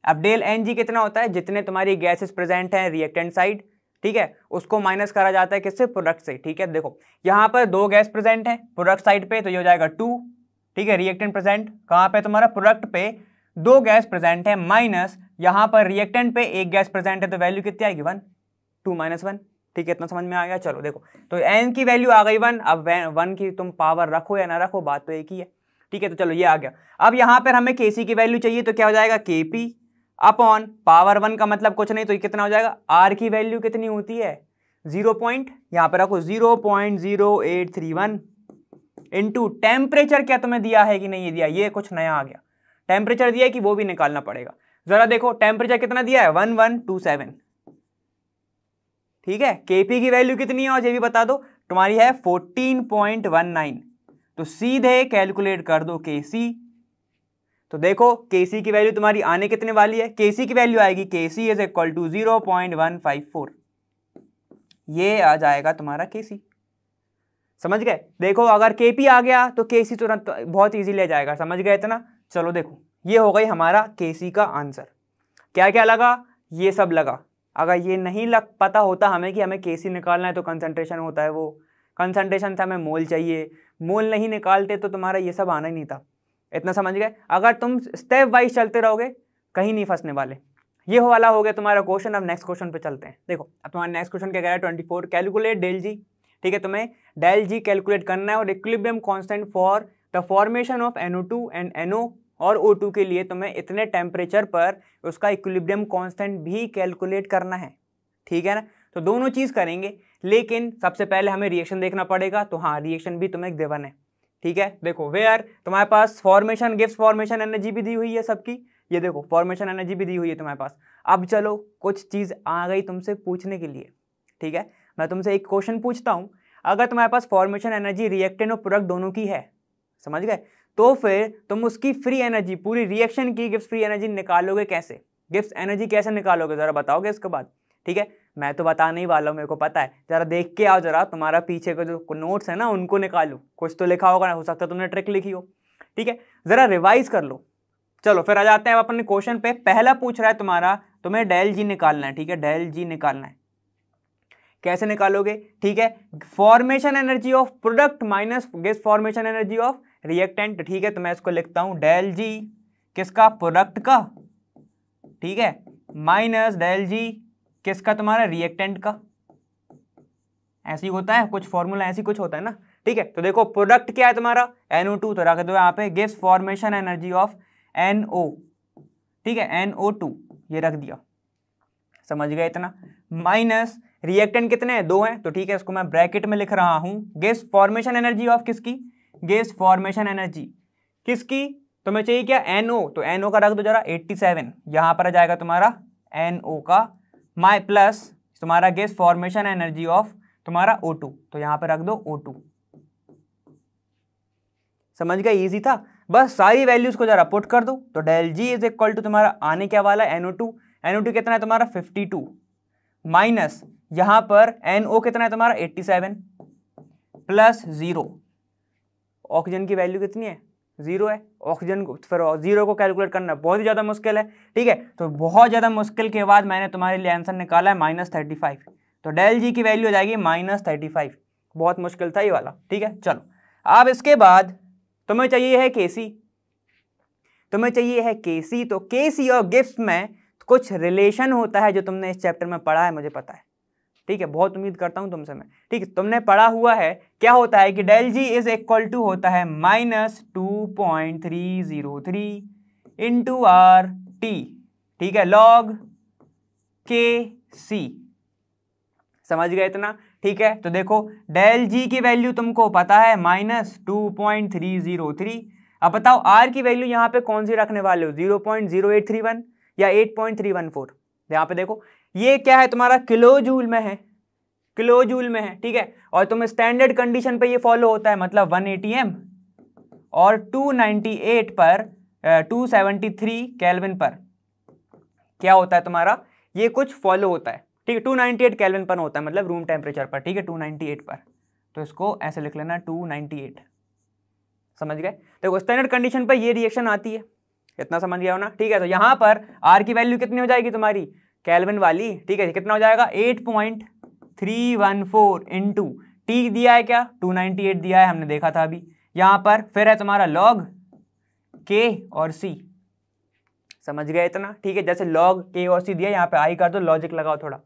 अब डेल एन जी कितना होता है जितने तुम्हारी गैसेस प्रेजेंट हैं रिएक्टेंट साइड ठीक है उसको माइनस करा जाता है किससे प्रोडक्ट से ठीक है देखो यहाँ पर दो गैस प्रेजेंट है प्रोडक्ट साइड पे तो ये हो जाएगा टू ठीक है रिएक्टेंट प्रेजेंट कहाँ पे तुम्हारा प्रोडक्ट पे दो गैस प्रेजेंट है माइनस यहाँ पर रिएक्टेंट पे एक गैस प्रेजेंट है तो वैल्यू कितनी आएगी वन टू माइनस वन ठीक है इतना समझ में आ गया चलो देखो तो एन की वैल्यू आ गई वन अब वन की तुम पावर रखो या ना रखो बात तो एक ही है ठीक है तो चलो ये आ गया अब यहाँ पर हमें के की वैल्यू चाहिए तो क्या हो जाएगा K P upon power one का मतलब कुछ नहीं तो ये कितना हो जाएगा आर की वैल्यू कितनी होती है जीरो पॉइंट यहाँ पर रखो zero point zero eight three one into temperature क्या तुम्हें दिया है कि नहीं दिया ये कुछ नया आ गया टेम्परेचर दिया है कि वो भी निकालना पड़ेगा जरा देखो टेम्परेचर कितना दिया है वन वन टू सेवन ठीक है केपी की वैल्यू कितनी है और ये भी बता दो तुम्हारी है फोर्टीन पॉइंट वन नाइन तो सीधे कैलकुलेट कर दो के सी तो देखो के सी की वैल्यू तुम्हारी आने कितने वाली है के सी की वैल्यू आएगी K C is equal to zero point one five four ये आ जाएगा तुम्हारा के सी समझ गए देखो अगर के पी आ गया तो के सी तुरंत बहुत ईजी ले जाएगा समझ गए इतना चलो देखो ये हो गई हमारा के सी का आंसर क्या क्या लगा ये सब लगा अगर ये नहीं लग पता होता हमें कि हमें के सी निकालना है तो कंसनट्रेशन होता है वो कंसनट्रेशन से हमें मोल चाहिए मोल नहीं निकालते तो तुम्हारा ये सब आना ही नहीं था इतना समझ गए अगर तुम स्टेप वाइज चलते रहोगे कहीं नहीं फंसने वाले ये वाला हो गया तुम्हारा क्वेश्चन अब नेक्स्ट क्वेश्चन पे चलते हैं देखो अब तुम्हारा नेक्स्ट क्वेश्चन क्या कह रहा है twenty four calculate del G ठीक है तुम्हें डेल जी कैलकुलेट करना है और equilibrium constant for the formation of two and N O और ओ टू के लिए तुम्हें इतने टेम्परेचर पर उसका इक्विलिब्रियम कांस्टेंट भी कैलकुलेट करना है ठीक है ना तो दोनों चीज़ करेंगे लेकिन सबसे पहले हमें रिएक्शन देखना पड़ेगा तो हाँ रिएक्शन भी तुम्हें देवन है ठीक है देखो वेयर तुम्हारे पास फॉर्मेशन गिफ्ट फॉर्मेशन एनर्जी भी दी हुई है सबकी ये देखो फॉर्मेशन एनर्जी भी दी हुई है तुम्हारे पास अब चलो कुछ चीज़ आ गई तुमसे पूछने के लिए ठीक है मैं तुमसे एक क्वेश्चन पूछता हूँ अगर तुम्हारे पास फॉर्मेशन एनर्जी रिएक्टेंट और प्रोडक्ट दोनों की है समझ गए तो फिर तुम उसकी फ्री एनर्जी पूरी रिएक्शन की गिफ्ट फ्री एनर्जी निकालोगे कैसे गिफ्ट एनर्जी कैसे निकालोगे ज़रा बताओगे इसके बाद ठीक है मैं तो बता नहीं वाला हूँ मेरे को पता है ज़रा देख के आओ ज़रा तुम्हारा पीछे का जो नोट्स है ना उनको निकालो कुछ तो लिखा होगा ना हो सकता है तुमने ट्रिक लिखी हो ठीक है ज़रा रिवाइज कर लो चलो फिर आ जाते हैं अब अपने क्वेश्चन पे पहला पूछ रहा है तुम्हारा तुम्हें डेल जी निकालना है ठीक है डेल जी निकालना है कैसे निकालोगे ठीक है formation energy of product minus गेस फॉर्मेशन एनर्जी ऑफ रिएक्टेंट ठीक है तो मैं इसको लिखता हूं डेल जी किसका प्रोडक्ट का ठीक है माइनस डेल जी किसका तुम्हारा रिएक्टेंट का ऐसे ही होता है कुछ फॉर्मूला ऐसी कुछ होता है ना ठीक है तो देखो प्रोडक्ट क्या है तुम्हारा एनओ टू तो रख दो यहां पे गैस फॉर्मेशन एनर्जी ऑफ एनओ ठीक है एनओ टू ये रख दिया समझ गए इतना माइनस रिएक्टेंट कितने हैं दो हैं तो ठीक है इसको मैं ब्रैकेट में लिख रहा हूँ गैस फॉर्मेशन एनर्जी ऑफ किसकी गैस फॉर्मेशन एनर्जी किसकी तो मैं चाहिए क्या NO तो NO का रख दो जरा 87 सेवन यहाँ पर आ जाएगा तुम्हारा NO का माय प्लस तुम्हारा गैस फॉर्मेशन एनर्जी ऑफ तुम्हारा O2 तो यहाँ पर रख दो O2 समझ गया ईजी था बस सारी वैल्यूज को जरा पुट कर दो तो del G is equal to तुम्हारा आने क्या वाला एनओ टू एनओ टू कितना है तुम्हारा फिफ्टी टू माइनस यहां पर एन ओ कितना है तुम्हारा 87 सेवन प्लस जीरो ऑक्सीजन की वैल्यू कितनी है जीरो है ऑक्सीजन को फिर जीरो को कैलकुलेट करना बहुत ही ज़्यादा मुश्किल है ठीक है तो बहुत ज़्यादा मुश्किल के बाद मैंने तुम्हारे लिए आंसर निकाला है माइनस थर्टी फाइव तो डेल जी की वैल्यू हो जाएगी माइनस थर्टी फाइव बहुत मुश्किल था ये वाला ठीक है चलो अब इसके बाद तुम्हें चाहिए है के सी तुम्हें चाहिए है के सी तो के सी और गिफ्ट में कुछ रिलेशन होता है जो तुमने इस चैप्टर में पढ़ा है मुझे पता है ठीक है बहुत उम्मीद करता हूं तुमसे मैं ठीक है तुमने पढ़ा हुआ है क्या होता है कि del G is equal to होता है minus two point three zero three into R T ठीक है लॉग के सी समझ गए इतना ठीक है तो देखो डेल जी की वैल्यू तुमको पता है minus two point three zero three अब बताओ आर की वैल्यू यहां पे कौन सी रखने वाले हो zero point zero eight three one या eight point three one four यहां पे देखो ये क्या है तुम्हारा किलो जूल में है किलो जूल में है ठीक है और तुम्हें स्टैंडर्ड कंडीशन पे ये फॉलो होता है मतलब 1 एटीएम और 298 पर टू सेवेंटी थ्री कैलविन पर क्या होता है तुम्हारा ये कुछ फॉलो होता है ठीक है टू नाइनटी एट कैलविन पर होता है मतलब रूम टेम्परेचर पर ठीक है टू नाइनटी एट पर तो इसको ऐसे लिख लेना टू नाइनटी एट समझ गए देखो स्टैंडर्ड कंडीशन पर ये रिएक्शन आती है इतना समझ गया हो ना ठीक है तो यहां पर आर की वैल्यू कितनी हो जाएगी तुम्हारी कैलविन वाली ठीक है कितना हो जाएगा eight point three one four two T दिया है क्या टू नाइनटी एट दिया है हमने देखा था अभी यहाँ पर फिर है तुम्हारा लॉग के और सी समझ गए इतना ठीक है जैसे लॉग के और सी दिया यहाँ पे आई कर दो लॉजिक लगाओ थोड़ा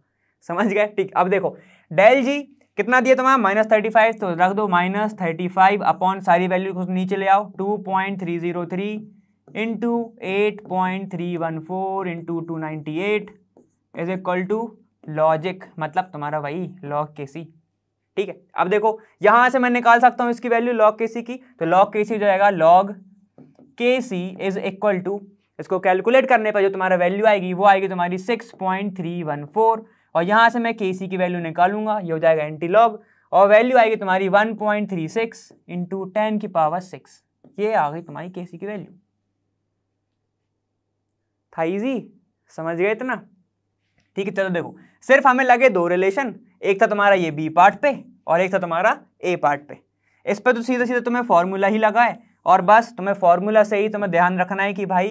समझ गए ठीक अब देखो डेल जी कितना दिया तुम्हारा माइनस थर्टी फाइव तो रख दो माइनस थर्टी फाइव अपॉन सारी वैल्यू कुछ नीचे ले आओ two point three zero three into eight point three one four into two ninety eight is equal to logic मतलब तुम्हारा वही लॉग के सी ठीक है अब देखो यहां से मैं निकाल सकता हूँ इसकी वैल्यू लॉग के सी की तो लॉग के सी जो आएगा log K C is equal to इसको कैलकुलेट करने पर जो तुम्हारा वैल्यू आएगी वो आएगी तुम्हारी six point three one four और यहां से मैं के सी की वैल्यू निकालूंगा ये हो जाएगा एंटी लॉग और वैल्यू आएगी तुम्हारी one point three six into ten की पावर सिक्स ये आ गई तुम्हारी के सी की वैल्यू था इजी समझ गए इतना ठीक है चलो देखो सिर्फ हमें लगे दो रिलेशन एक था तुम्हारा ये बी पार्ट पे और एक था तुम्हारा ए पार्ट पे इस पर तो सीधे सीधे तुम्हें फॉर्मूला ही लगा है और बस तुम्हें फॉर्मूला से ही तुम्हें ध्यान रखना है कि भाई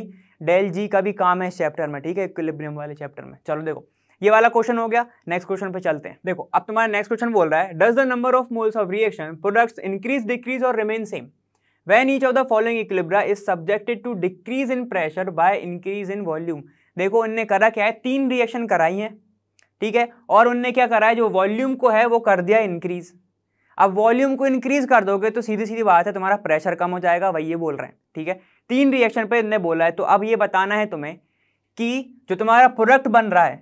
डेल जी का भी काम है इस चैप्टर में ठीक है इक्विलिब्रियम वाले चैप्टर में चलो देखो ये वाला क्वेश्चन हो गया नेक्स्ट क्वेश्चन पे चलते हैं देखो अब तुम्हारा नेक्स्ट क्वेश्चन बोल रहा है does the number of moles of reaction products increase decrease और remain same when each of the following equilibria is subjected to decrease in pressure by increase in volume देखो उनने करा क्या है तीन रिएक्शन कराई हैं ठीक है और उनने क्या करा है जो वॉल्यूम को है वो कर दिया इंक्रीज़ अब वॉल्यूम को इंक्रीज़ कर दोगे तो सीधी सीधी बात है तुम्हारा प्रेशर कम हो जाएगा वही ये बोल रहे हैं ठीक है तीन रिएक्शन पर इनने बोला है तो अब ये बताना है तुम्हें कि जो तुम्हारा प्रोडक्ट बन रहा है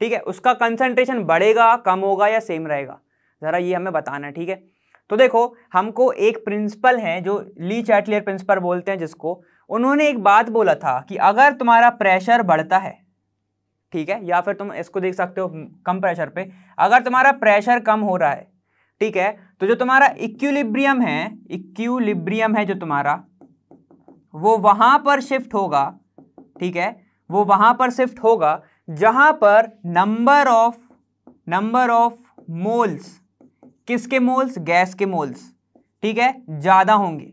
ठीक है उसका कंसनट्रेशन बढ़ेगा कम होगा या सेम रहेगा ज़रा ये हमें बताना है ठीक है तो देखो हमको एक प्रिंसिपल है जो ली चैटलियर प्रिंसिपल बोलते हैं जिसको उन्होंने एक बात बोला था कि अगर तुम्हारा प्रेशर बढ़ता है ठीक है या फिर तुम इसको देख सकते हो कम प्रेशर पे अगर तुम्हारा प्रेशर कम हो रहा है ठीक है तो जो तुम्हारा इक्यूलिब्रियम है इक्यूलिब्रियम है जो तुम्हारा वो वहां पर शिफ्ट होगा ठीक है वो वहां पर शिफ्ट होगा जहां पर number of number of moles किसके मोल्स गैस के मोल्स ठीक है ज़्यादा होंगे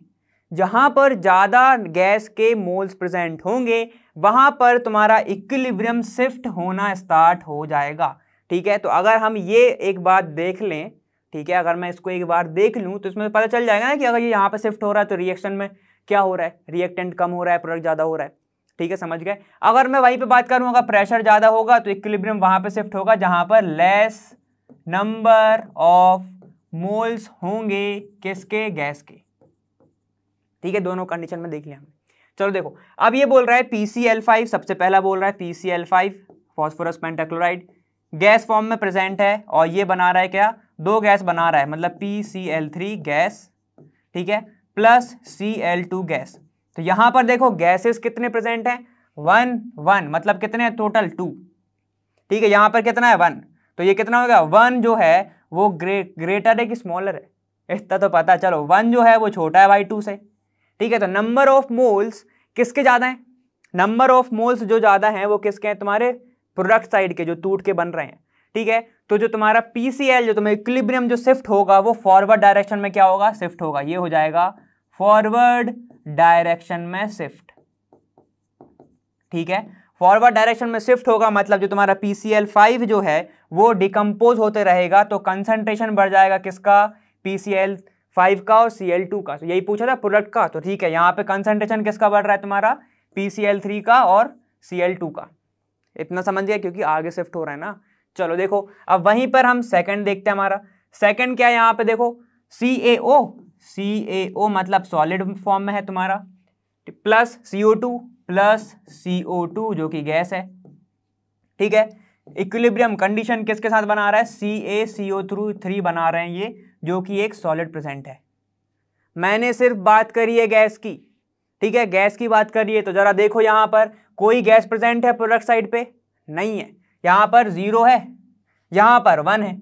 जहाँ पर ज़्यादा गैस के मोल्स प्रेजेंट होंगे वहाँ पर तुम्हारा इक्विलिब्रियम शिफ्ट होना स्टार्ट हो जाएगा ठीक है तो अगर हम ये एक बात देख लें ठीक है अगर मैं इसको एक बार देख लूँ तो इसमें पता चल जाएगा ना कि अगर ये यहाँ पर शिफ्ट हो रहा है तो रिएक्शन में क्या हो रहा है रिएक्टेंट कम हो रहा है प्रोडक्ट ज़्यादा हो रहा है ठीक है समझ गए अगर मैं वहीं पर बात करूँ अगर प्रेशर ज़्यादा होगा तो इक्विलिब्रियम वहाँ पर शिफ्ट होगा जहाँ पर लेस नंबर ऑफ मोल्स होंगे किसके गैस के ठीक है दोनों कंडीशन में देख लिया हमने चलो देखो अब ये बोल रहा है फाइव सबसे पहला बोल रहा है PCL five phosphorus pentachloride gas form में प्रेजेंट है और ये बना रहा है क्या दो गैस बना रहा है मतलब P C L three gas ठीक है plus C L two gas तो यहां पर देखो गैसेस कितने प्रेजेंट हैं वन वन मतलब कितने हैं टोटल टू ठीक है यहां पर कितना है वन तो ये कितना होगा वन जो है वो ग्रे ग्रेटर है कि स्मॉलर है इतना तो पता चलो वन जो है वो छोटा है भाई टू से ठीक है तो नंबर ऑफ मोल्स किसके ज़्यादा हैं नंबर ऑफ मोल्स जो ज़्यादा हैं वो किसके हैं तुम्हारे प्रोडक्ट साइड के जो टूट के बन रहे हैं ठीक है तो जो तुम्हारा पीसीएल जो तुम्हें इक्लिब्रियम जो शिफ्ट होगा वो फॉरवर्ड डायरेक्शन में क्या होगा शिफ्ट होगा ये हो जाएगा फॉरवर्ड डायरेक्शन में शिफ्ट ठीक है फॉरवर्ड डायरेक्शन में शिफ्ट होगा मतलब जो तुम्हारा पीसीएल फाइव जो है वो डिकम्पोज होते रहेगा तो कंसेंट्रेशन बढ़ जाएगा किसका पीसीएल सी फाइव का और सी एल टू का तो यही पूछा था प्रोडक्ट का तो ठीक है यहाँ पे कंसनट्रेशन किसका बढ़ रहा है तुम्हारा पी सी एल थ्री का और सी एल टू का इतना समझ गया क्योंकि आगे शिफ्ट हो रहा है ना चलो देखो अब वहीं पर हम सेकंड देखते हैं हमारा सेकंड क्या है यहाँ पे देखो सी ए ओ सी ए ओ मतलब सॉलिड फॉर्म में है तुम्हारा plus C O two plus C O two जो कि गैस है ठीक है इक्विलिब्रियम कंडीशन किसके साथ बना रहा है सी ए सी ओ थ्रू थ्री बना रहे हैं ये जो कि एक सॉलिड प्रेजेंट है मैंने सिर्फ बात करी है गैस की ठीक है गैस की बात करिए तो ज़रा देखो यहाँ पर कोई गैस प्रेजेंट है प्रोडक्ट साइड पे नहीं है यहाँ पर ज़ीरो है यहाँ पर वन है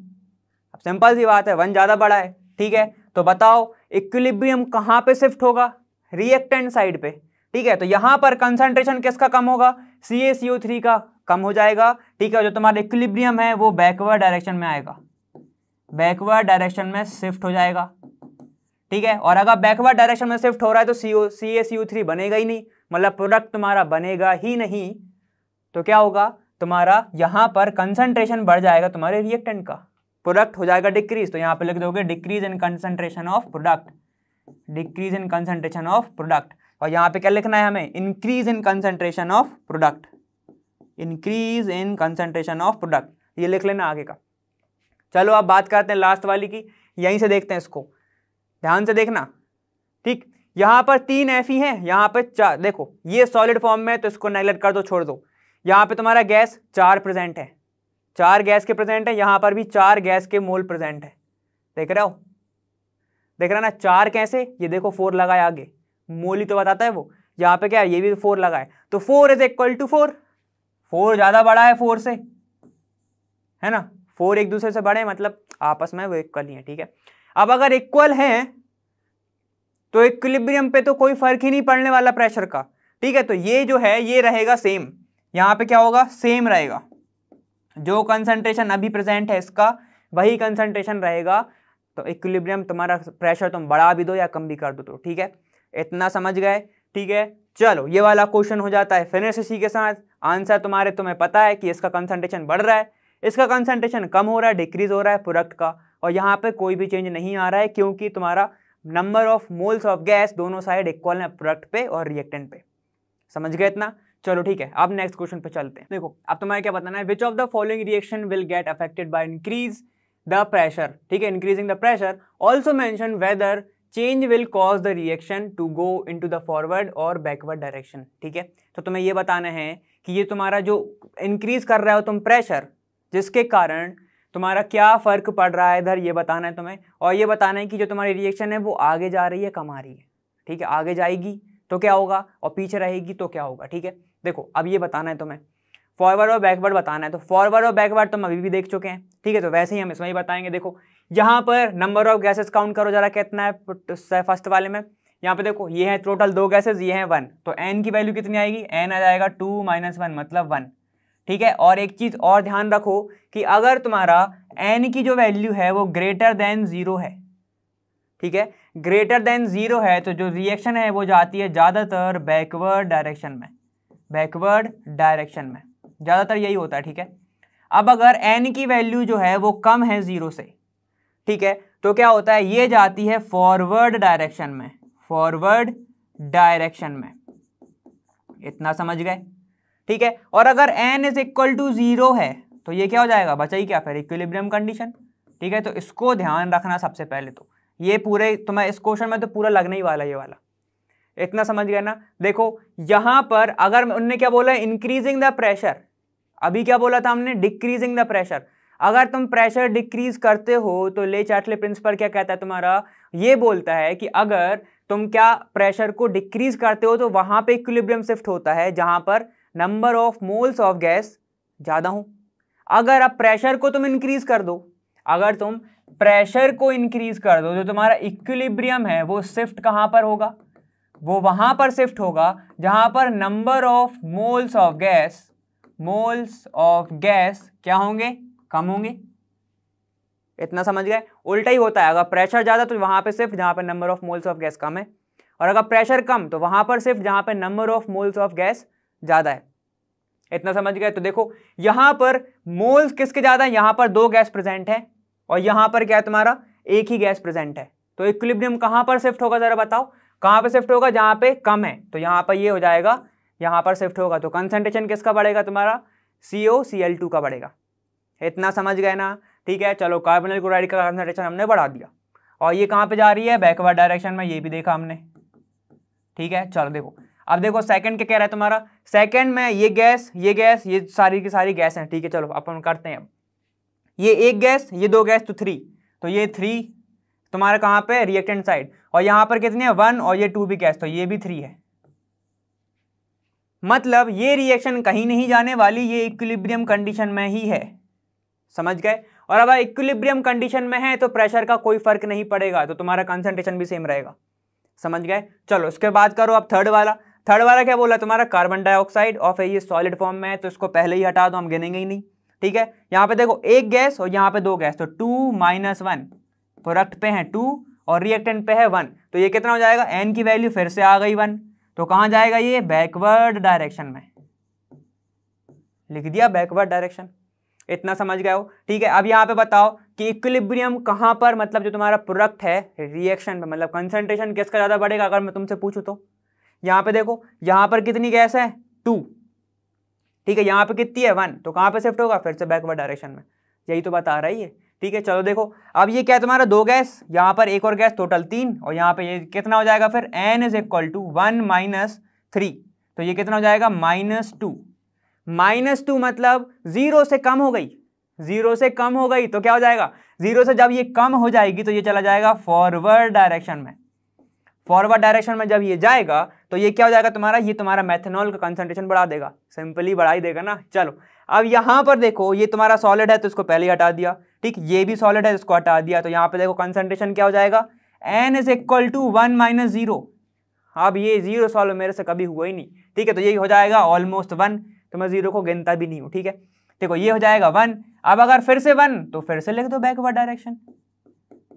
अब सिंपल सी बात है वन ज़्यादा बड़ा है ठीक है तो बताओ इक्विलिब्रियम कहाँ पे शिफ्ट होगा रिएक्टेंट साइड पे ठीक है तो यहाँ पर कंसंट्रेशन किसका कम होगा सी ए सी थ्री का कम हो जाएगा ठीक है जो तुम्हारा इक्विलिब्रियम है वो बैकवर्ड डायरेक्शन में आएगा बैकवर्ड डायरेक्शन में शिफ्ट हो जाएगा ठीक है और अगर बैकवर्ड डायरेक्शन में शिफ्ट हो रहा है तो सी ओ सी ए सी ओ थ्री बनेगा ही नहीं मतलब प्रोडक्ट तुम्हारा बनेगा ही नहीं तो क्या होगा तुम्हारा यहाँ पर कंसनट्रेशन बढ़ जाएगा तुम्हारे रिएक्टेंट का प्रोडक्ट हो जाएगा डिक्रीज तो यहाँ पर लिख दोगे decrease in concentration of product decrease in concentration of product और यहाँ पे क्या लिखना है हमें increase in concentration of product increase in concentration of product ये लिख लेना आगे का चलो आप बात करते हैं लास्ट वाली की यहीं से देखते हैं इसको ध्यान से देखना ठीक यहाँ पर तीन एफ ही हैं यहाँ पर चार देखो ये सॉलिड फॉर्म में है तो इसको नेगलेक्ट कर दो छोड़ दो यहाँ पे तुम्हारा गैस चार प्रेजेंट है चार गैस के प्रेजेंट है यहाँ पर भी चार गैस के मोल प्रेजेंट है देख रहे हो देख रहे ना चार कैसे ये देखो फोर लगाए आगे मोल ही तो बताता है वो यहाँ पे क्या ये भी फोर लगाए तो four is equal to four four ज़्यादा बड़ा है फोर से है ना फोर एक दूसरे से बड़े मतलब आपस में वो इक्वल ही है ठीक है अब अगर इक्वल हैं तो इक्विलिब्रियम पे तो कोई फर्क ही नहीं पड़ने वाला प्रेशर का ठीक है तो ये जो है ये रहेगा सेम यहाँ पे क्या होगा सेम रहेगा जो कंसंट्रेशन अभी प्रेजेंट है इसका वही कंसंट्रेशन रहेगा तो इक्विलिब्रियम तुम्हारा प्रेशर तुम बढ़ा भी दो या कम भी कर दो तो ठीक है इतना समझ गए ठीक है चलो ये वाला क्वेश्चन हो जाता है फिनिश इसी के साथ आंसर तुम्हारे तुम्हें पता है कि इसका कंसंट्रेशन बढ़ रहा है इसका कंसंट्रेशन कम हो रहा है डिक्रीज हो रहा है प्रोडक्ट का और यहाँ पे कोई भी चेंज नहीं आ रहा है क्योंकि तुम्हारा number of moles of gas दोनों साइड इक्वल है प्रोडक्ट पे और रिएक्टेंट पे समझ गए इतना चलो ठीक है अब नेक्स्ट क्वेश्चन पे चलते हैं देखो अब तुम्हारे क्या बताना है which of the following reaction will get affected by increase the pressure ठीक है increasing the pressure also mention whether change will cause the reaction to go in to the forward और बैकवर्ड डायरेक्शन ठीक है तो तुम्हें ये बताना है कि ये तुम्हारा जो इंक्रीज कर रहा हो तुम प्रेशर जिसके कारण तुम्हारा क्या फ़र्क पड़ रहा है इधर ये बताना है तुम्हें और ये बताना है कि जो तुम्हारी रिएक्शन है वो आगे जा रही है कम आ रही है ठीक है आगे जाएगी तो क्या होगा और पीछे रहेगी तो क्या होगा ठीक है देखो अब ये बताना है तुम्हें फॉरवर्ड और बैकवर्ड बताना है तो फॉरवर्ड और बैकवर्ड तुम अभी भी देख चुके हैं ठीक है तो वैसे ही हम इसमें ही बताएंगे देखो यहाँ पर नंबर ऑफ गैसेस काउंट करो जरा कितना है फर्स्ट वाले में यहाँ पे देखो ये है टोटल दो गैसेस ये है वन तो एन की वैल्यू कितनी आएगी एन आ जाएगा टू माइनस वन मतलब वन ठीक है और एक चीज़ और ध्यान रखो कि अगर तुम्हारा एन की जो वैल्यू है वो ग्रेटर देन ज़ीरो है ठीक है ग्रेटर देन ज़ीरो है तो जो रिएक्शन है वो जाती है ज़्यादातर बैकवर्ड डायरेक्शन में बैकवर्ड डायरेक्शन में ज़्यादातर यही होता है ठीक है अब अगर एन की वैल्यू जो है वो कम है ज़ीरो से ठीक है तो क्या होता है ये जाती है फॉरवर्ड डायरेक्शन में फॉरवर्ड डायरेक्शन में इतना समझ गए ठीक है और अगर N is equal to zero है तो ये क्या हो जाएगा बचाई क्या फिर इक्विलिब्रियम कंडीशन ठीक है तो इसको ध्यान रखना सबसे पहले तो ये पूरे तो मैं इस क्वेश्चन में तो पूरा लगने ही वाला ये वाला इतना समझ गया ना देखो यहां पर अगर उनने क्या बोला इंक्रीजिंग द प्रेशर अभी क्या बोला था हमने डिक्रीजिंग द प्रेशर अगर तुम प्रेशर डिक्रीज करते हो तो ले चाटले प्रिंसिपल क्या कहता है तुम्हारा ये बोलता है कि अगर तुम क्या प्रेशर को डिक्रीज करते हो तो वहां पे इक्विलिब्रियम शिफ्ट होता है जहां पर number of moles of gas ज़्यादा हो अगर आप प्रेशर को तुम इंक्रीज़ कर दो अगर तुम प्रेशर को इंक्रीज़ कर दो जो तुम्हारा इक्विलिब्रियम है वो शिफ्ट कहाँ पर होगा वो वहाँ पर शिफ्ट होगा जहाँ पर number of moles of gas moles of gas क्या होंगे कम होंगे इतना समझ गए उल्टा ही होता है अगर प्रेशर ज़्यादा तो वहाँ पे सिर्फ जहाँ पे number of moles of gas कम है और अगर प्रेशर कम तो वहाँ पर सिर्फ जहाँ पे number of moles of gas ज़्यादा है इतना समझ गए तो देखो यहां पर मोल्स किसके ज़्यादा है यहां पर दो गैस प्रेजेंट है और यहां पर क्या है तुम्हारा एक ही गैस प्रेजेंट है तो इक्विलिब्रियम कहां पर शिफ्ट होगा ज़रा बताओ कहां पर शिफ्ट होगा जहां पर कम है तो यहां पर यह हो जाएगा यहां पर शिफ्ट होगा तो कंसनट्रेशन किसका बढ़ेगा तुम्हारा सीओ सी एल टू का बढ़ेगा इतना समझ गए ना ठीक है चलो कार्बन क्लोराइड का कंसनट्रेशन हमने बढ़ा दिया और ये कहां पे जा रही है बैकवर्ड डायरेक्शन में ये भी देखा हमने ठीक है चलो देखो अब देखो सेकंड क्या कह रहा है तुम्हारा सेकंड में ये गैस ये गैस ये सारी की सारी गैस हैं ठीक है चलो अपन करते हैं ये एक गैस ये दो गैस तो थ्री तो ये थ्री तुम्हारा कहाँ पे रिएक्टेंट साइड और यहाँ पर कितने है वन और ये टू भी गैस तो ये भी थ्री है मतलब ये रिएक्शन कहीं नहीं जाने वाली ये इक्विलिब्रियम कंडीशन में ही है समझ गए और अगर इक्विलिब्रियम कंडीशन में है तो प्रेशर का कोई फर्क नहीं पड़ेगा तो तुम्हारा कंसंट्रेशन भी सेम रहेगा समझ गए चलो उसके बाद करो अब थर्ड वाला थर्ड वाला क्या बोला तुम्हारा कार्बन डाइऑक्साइड ऑफ ये सॉलिड फॉर्म में है तो इसको पहले ही हटा दो हम गिनेंगे ही नहीं ठीक है यहाँ पे देखो एक गैस और यहाँ पे दो गैस तो टू माइनस वन प्रोडक्ट पे है टू और रिएक्टेंट पे है वन तो ये कितना हो जाएगा एन की वैल्यू फिर से आ गई वन तो कहाँ जाएगा ये बैकवर्ड डायरेक्शन में लिख दिया बैकवर्ड डायरेक्शन इतना समझ गए हो ठीक है अब यहाँ पे बताओ कि इक्विलिब्रियम कहाँ पर मतलब जो तुम्हारा प्रोडक्ट है रिएक्शन पे मतलब कंसंट्रेशन किसका ज़्यादा बढ़ेगा अगर मैं तुमसे पूछूँ तो यहाँ पे देखो यहाँ पर कितनी गैस है टू ठीक है यहाँ पे कितनी है वन तो कहाँ पे शिफ्ट होगा फिर से बैकवर्ड डायरेक्शन में यही तो बता रही है ठीक है चलो देखो अब ये क्या है तुम्हारा दो गैस यहाँ पर एक और गैस टोटल तीन और यहाँ पर ये कितना हो जाएगा फिर N is equal to one minus three तो ये कितना हो जाएगा माइनस टू माइनस टू मतलब ज़ीरो से कम हो गई ज़ीरो से कम हो गई तो क्या हो जाएगा ज़ीरो से जब ये कम हो जाएगी तो ये चला जाएगा फॉरवर्ड डायरेक्शन में फॉरवर्ड डायरेक्शन में जब ये जाएगा तो ये क्या हो जाएगा तुम्हारा ये तुम्हारा मैथेनॉल का कंसनट्रेशन बढ़ा देगा सिंपली बढ़ा ही देगा ना चलो अब यहाँ पर देखो ये तुम्हारा सॉलिड है तो इसको पहले ही हटा दिया ठीक ये भी सॉलिड है इसको हटा दिया तो यहाँ पर देखो कंसनट्रेशन क्या हो जाएगा N is equal to one minus zero अब ये जीरो सॉल्व मेरे से कभी हुआ ही नहीं ठीक है तो ये हो जाएगा ऑलमोस्ट वन तो मैं जीरो को गिनता भी नहीं हूँ ठीक है देखो ये हो जाएगा वन अब अगर फिर से वन तो फिर से लिख दो बैकवर्ड डायरेक्शन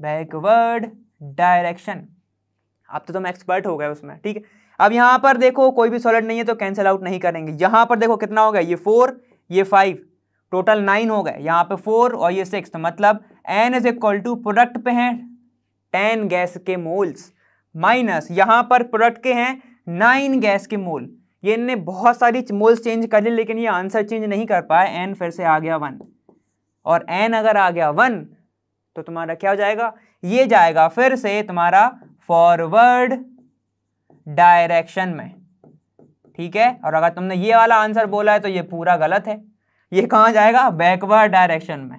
बैकवर्ड डायरेक्शन अब तो तुम एक्सपर्ट हो गए उसमें ठीक है अब यहाँ पर देखो कोई भी सॉलिड नहीं है तो कैंसिल आउट नहीं करेंगे यहाँ पर देखो कितना हो गया ये फोर ये फाइव टोटल नाइन हो गए यहाँ पे फोर और ये सिक्स तो मतलब N is equal to product पे हैं टेन गैस के मोल्स माइनस यहाँ पर प्रोडक्ट के हैं नाइन गैस के मोल ये इनने बहुत सारी मोल्स चेंज कर ली लेकिन ये आंसर चेंज नहीं कर पाए एन फिर से आ गया वन और एन अगर आ गया वन तो तुम्हारा क्या हो जाएगा ये जाएगा फिर से तुम्हारा फॉरवर्ड डायरेक्शन में ठीक है और अगर तुमने ये वाला आंसर बोला है तो ये पूरा गलत है ये कहाँ जाएगा बैकवर्ड डायरेक्शन में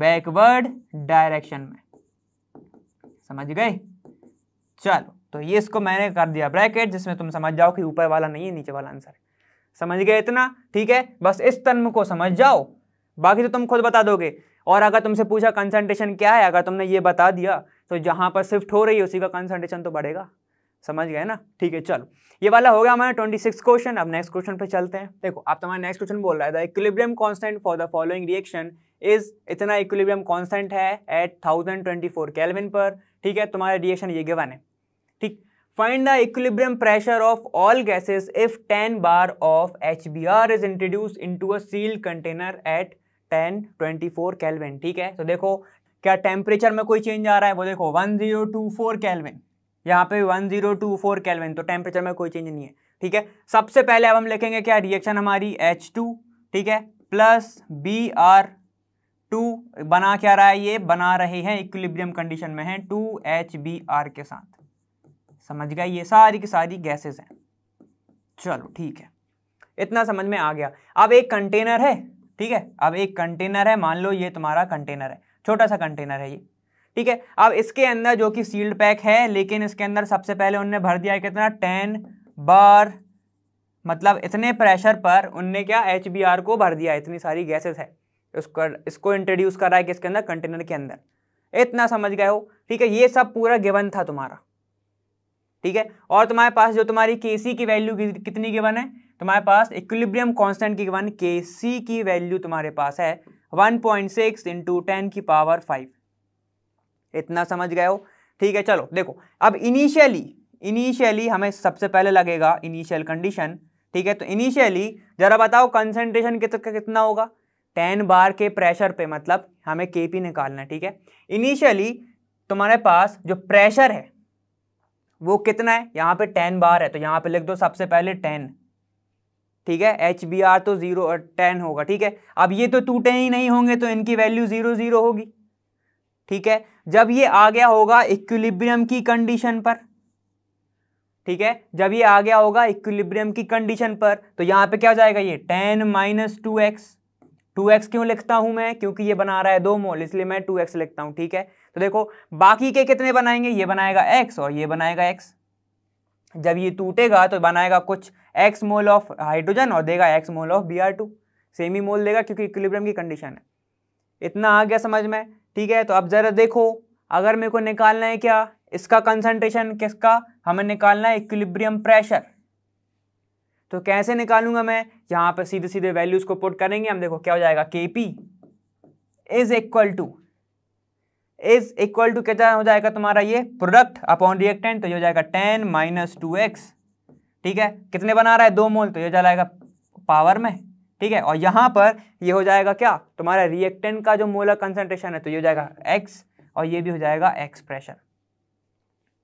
बैकवर्ड डायरेक्शन में समझ गए चलो तो ये इसको मैंने कर दिया ब्रैकेट जिसमें तुम समझ जाओ कि ऊपर वाला नहीं है नीचे वाला आंसर समझ गए इतना ठीक है बस इस तन्म को समझ जाओ बाकी तो तुम खुद बता दोगे और अगर तुमसे पूछा कंसंट्रेशन क्या है अगर तुमने ये बता दिया तो जहाँ पर शिफ्ट हो रही है उसी का कंसंट्रेशन तो बढ़ेगा समझ गए ना ठीक है चलो ये वाला हो गया हमारा ट्वेंटी सिक्स क्वेश्चन अब नेक्स्ट क्वेश्चन पे चलते हैं देखो आप तुम्हारा नेक्स्ट क्वेश्चन बोल रहा है equilibrium constant for the following reaction is इतना इक्विलिब्रियम कांस्टेंट है at thousand twenty four kelvin पर ठीक है तुम्हारा रिएक्शन ये गिवन है ठीक find the equilibrium pressure of all gases if ten bar of H B R is introduce in to a sealed container at ten twenty four ठीक है तो देखो क्या टेम्परेचर में कोई चेंज आ रहा है वो देखो 1024 जीरो टू फोर कैलविन यहाँ पे 1024 जीरो टू फोर कैलविन तो टेम्परेचर में कोई चेंज नहीं है ठीक है सबसे पहले अब हम लिखेंगे क्या रिएक्शन हमारी एच टू ठीक है प्लस बी आर टू बना क्या रहा है ये बना रहे हैं इक्विलिब्रियम कंडीशन में है टू एच बी आर के साथ समझ गए ये सारी की सारी गैसेस हैं चलो ठीक है इतना समझ में आ गया अब एक कंटेनर है ठीक है अब एक कंटेनर है मान लो ये तुम्हारा कंटेनर है छोटा सा कंटेनर है ये ठीक है अब इसके अंदर जो कि सील्ड पैक है लेकिन इसके अंदर सबसे पहले उनने भर दिया कितना टेन बार मतलब इतने प्रेशर पर उनने क्या एच को भर दिया इतनी सारी गैसेस है उसको इसको इंट्रोड्यूस करा है कि इसके अंदर कंटेनर के अंदर इतना समझ गए हो ठीक है ये सब पूरा गिवन था तुम्हारा ठीक है और तुम्हारे पास जो तुम्हारी के सी की वैल्यू कितनी गिवन है तुम्हारे पास इक्विलिब्रियम कांस्टेंट की गिवन के सी की वैल्यू तुम्हारे पास है one point six into ten की पावर फाइव इतना समझ गए हो ठीक है चलो देखो अब इनिशियली इनिशियली हमें सबसे पहले लगेगा इनिशियल कंडीशन ठीक है तो इनिशियली जरा बताओ कंसेंट्रेशन कित, कितना होगा टेन बार के प्रेशर पे मतलब हमें के पी निकालना है ठीक है इनिशियली तुम्हारे पास जो प्रेशर है वो कितना है यहाँ पे टेन बार है तो यहाँ पे लिख दो सबसे पहले टेन ठीक है एच बी आर तो जीरो टेन uh, होगा ठीक है अब ये तो टूटे ही नहीं होंगे तो इनकी वैल्यू जीरो जीरो होगी ठीक है जब ये आ गया होगा इक्विलिब्रियम की कंडीशन पर ठीक है जब ये आ गया होगा इक्विलिब्रियम की कंडीशन पर तो यहां पे क्या हो जाएगा ये ten minus two x two x क्यों लिखता हूं मैं क्योंकि ये बना रहा है दो मोल इसलिए मैं टू एक्स लिखता हूं ठीक है तो देखो बाकी के कितने बनाएंगे ये बनाएगा एक्स और ये बनाएगा एक्स जब ये टूटेगा तो बनाएगा कुछ एक्स मोल ऑफ हाइड्रोजन और देगा x mole of B R two same ही मोल देगा क्योंकि इक्विलिब्रियम की कंडीशन है इतना आ गया समझ में ठीक है तो अब ज़रा देखो अगर मेरे को निकालना है क्या इसका कंसंट्रेशन किसका हमें निकालना है इक्विलिब्रियम प्रेशर तो कैसे निकालूंगा मैं यहाँ पर सीधे सीधे वैल्यूज़ को पुट करेंगे हम देखो क्या हो जाएगा K P is equal to is equal to क्या हो जाएगा तुम्हारा ये प्रोडक्ट अपॉन रिएक्टेंट तो ये हो जाएगा टेन माइनस टू एक्स ठीक है कितने बना रहा है दो मोल तो ये जाएगा पावर में ठीक है और यहाँ पर ये हो जाएगा क्या तुम्हारा रिएक्टेंट का जो मोलर कंसनट्रेशन है तो ये हो जाएगा एक्स और ये भी हो जाएगा एक्स प्रेशर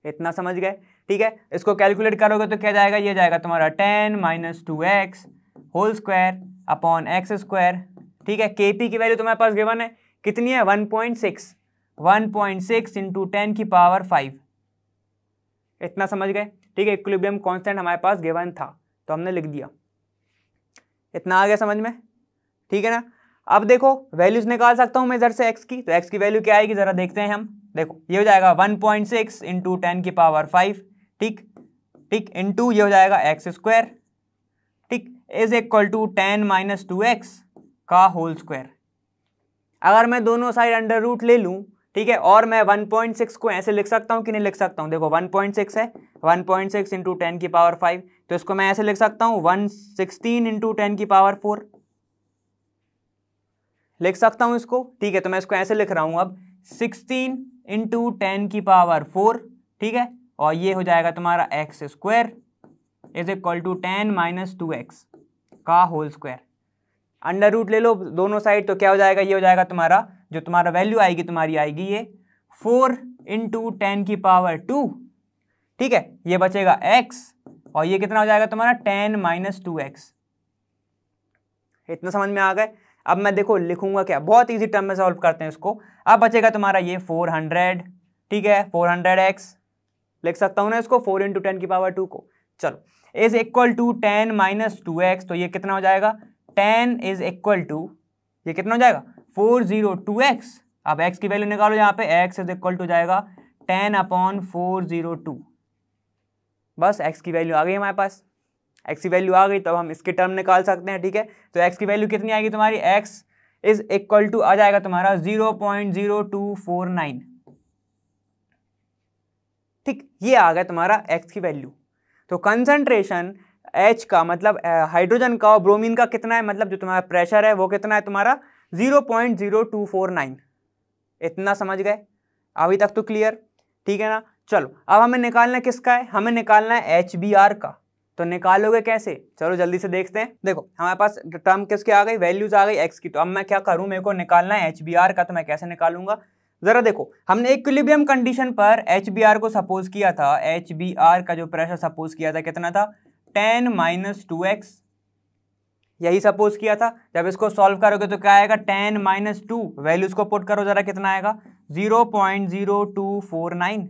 इतना समझ गए ठीक है इसको कैलकुलेट करोगे तो क्या जाएगा ये जाएगा तुम्हारा ten minus two x whole square upon x square ठीक है के पी की वैल्यू तुम्हारे पास गिवन है कितनी है one point six one point six into ten की पावर फाइव इतना समझ गए ठीक है इक्विलिब्रियम कांस्टेंट हमारे पास गिवन था तो हमने लिख दिया इतना आ गया समझ में ठीक है ना अब देखो वैल्यूज निकाल सकता हूँ मैं इधर से एक्स की तो एक्स की वैल्यू क्या आएगी ज़रा देखते हैं हम देखो ये हो जाएगा one point six into ten की पावर फाइव ठीक ठीक इंटू ये हो जाएगा एक्स स्क्वायर ठीक is equal to ten minus two x का होल स्क्वायर अगर मैं दोनों साइड अंडर रूट ले लूँ ठीक है और मैं 1.6 को ऐसे लिख सकता हूँ कि नहीं लिख सकता हूँ देखो 1.6 है 1.6 पॉइंट सिक्स इंटू टेन की पावर फाइव तो इसको मैं ऐसे लिख सकता हूँ वन सिक्सटीन इंटू टेन की पावर फोर लिख सकता हूँ इसको ठीक है तो मैं इसको ऐसे लिख रहा हूँ अब सिक्सटीन इंटू टेन की पावर फोर ठीक है और ये हो जाएगा तुम्हारा x square is equal to ten minus two x का होल स्क्वायर अंडर रूट ले लो दोनों साइड तो क्या हो जाएगा ये हो जाएगा तुम्हारा जो तुम्हारा वैल्यू आएगी तुम्हारी आएगी ये फोर इंटू टेन की पावर टू ठीक है ये बचेगा एक्स और ये कितना हो जाएगा तुम्हारा टेन माइनस टू एक्स इतना समझ में आ गए अब मैं देखो लिखूंगा क्या बहुत इजी टर्म में सॉल्व करते हैं इसको अब बचेगा तुम्हारा ये फोर हंड्रेड ठीक है फोर हंड्रेड एक्स लिख सकता हूँ ना इसको फोर इंटू टेन की पावर टू को चलो is equal to ten minus two x तो ये कितना हो जाएगा टेन इज इक्वल टू ये कितना हो जाएगा फोर जीरो टू एक्स अब एक्स की वैल्यू निकालो यहाँ पे एक्स इज इक्वल टू जाएगा ten upon four zero two बस एक्स की वैल्यू आ गई हमारे पास एक्स की वैल्यू आ गई तो हम इसके टर्म निकाल सकते हैं ठीक है तो एक्स की वैल्यू कितनी आएगी तुम्हारी एक्स इज इक्वल टू आ जाएगा तुम्हारा zero point zero two four nine ठीक ये आ गया तुम्हारा एक्स की वैल्यू तो कंसनट्रेशन एच का मतलब हाइड्रोजन का और ब्रोमीन का कितना है मतलब जो तुम्हारा प्रेशर है वो कितना है तुम्हारा zero point zero two four nine इतना समझ गए अभी तक तो क्लियर ठीक है ना चलो अब हमें निकालना किसका है हमें निकालना है एच बी आर का तो निकालोगे कैसे चलो जल्दी से देखते हैं देखो हमारे पास टर्म किसके आ गई वैल्यूज आ गई एक्स की तो अब मैं क्या करूं मेरे को निकालना है एच बी आर का तो मैं कैसे निकालूंगा जरा देखो हमने इक्विलिब्रियम कंडीशन पर एच बी आर को सपोज किया था एच बी आर का जो प्रेशर सपोज किया था कितना था टेन माइनस टू एक्स यही सपोज किया था जब इसको सॉल्व करोगे तो क्या आएगा टेन माइनस टू वैल्यूज को पुट करो जरा कितना आएगा zero point zero two four nine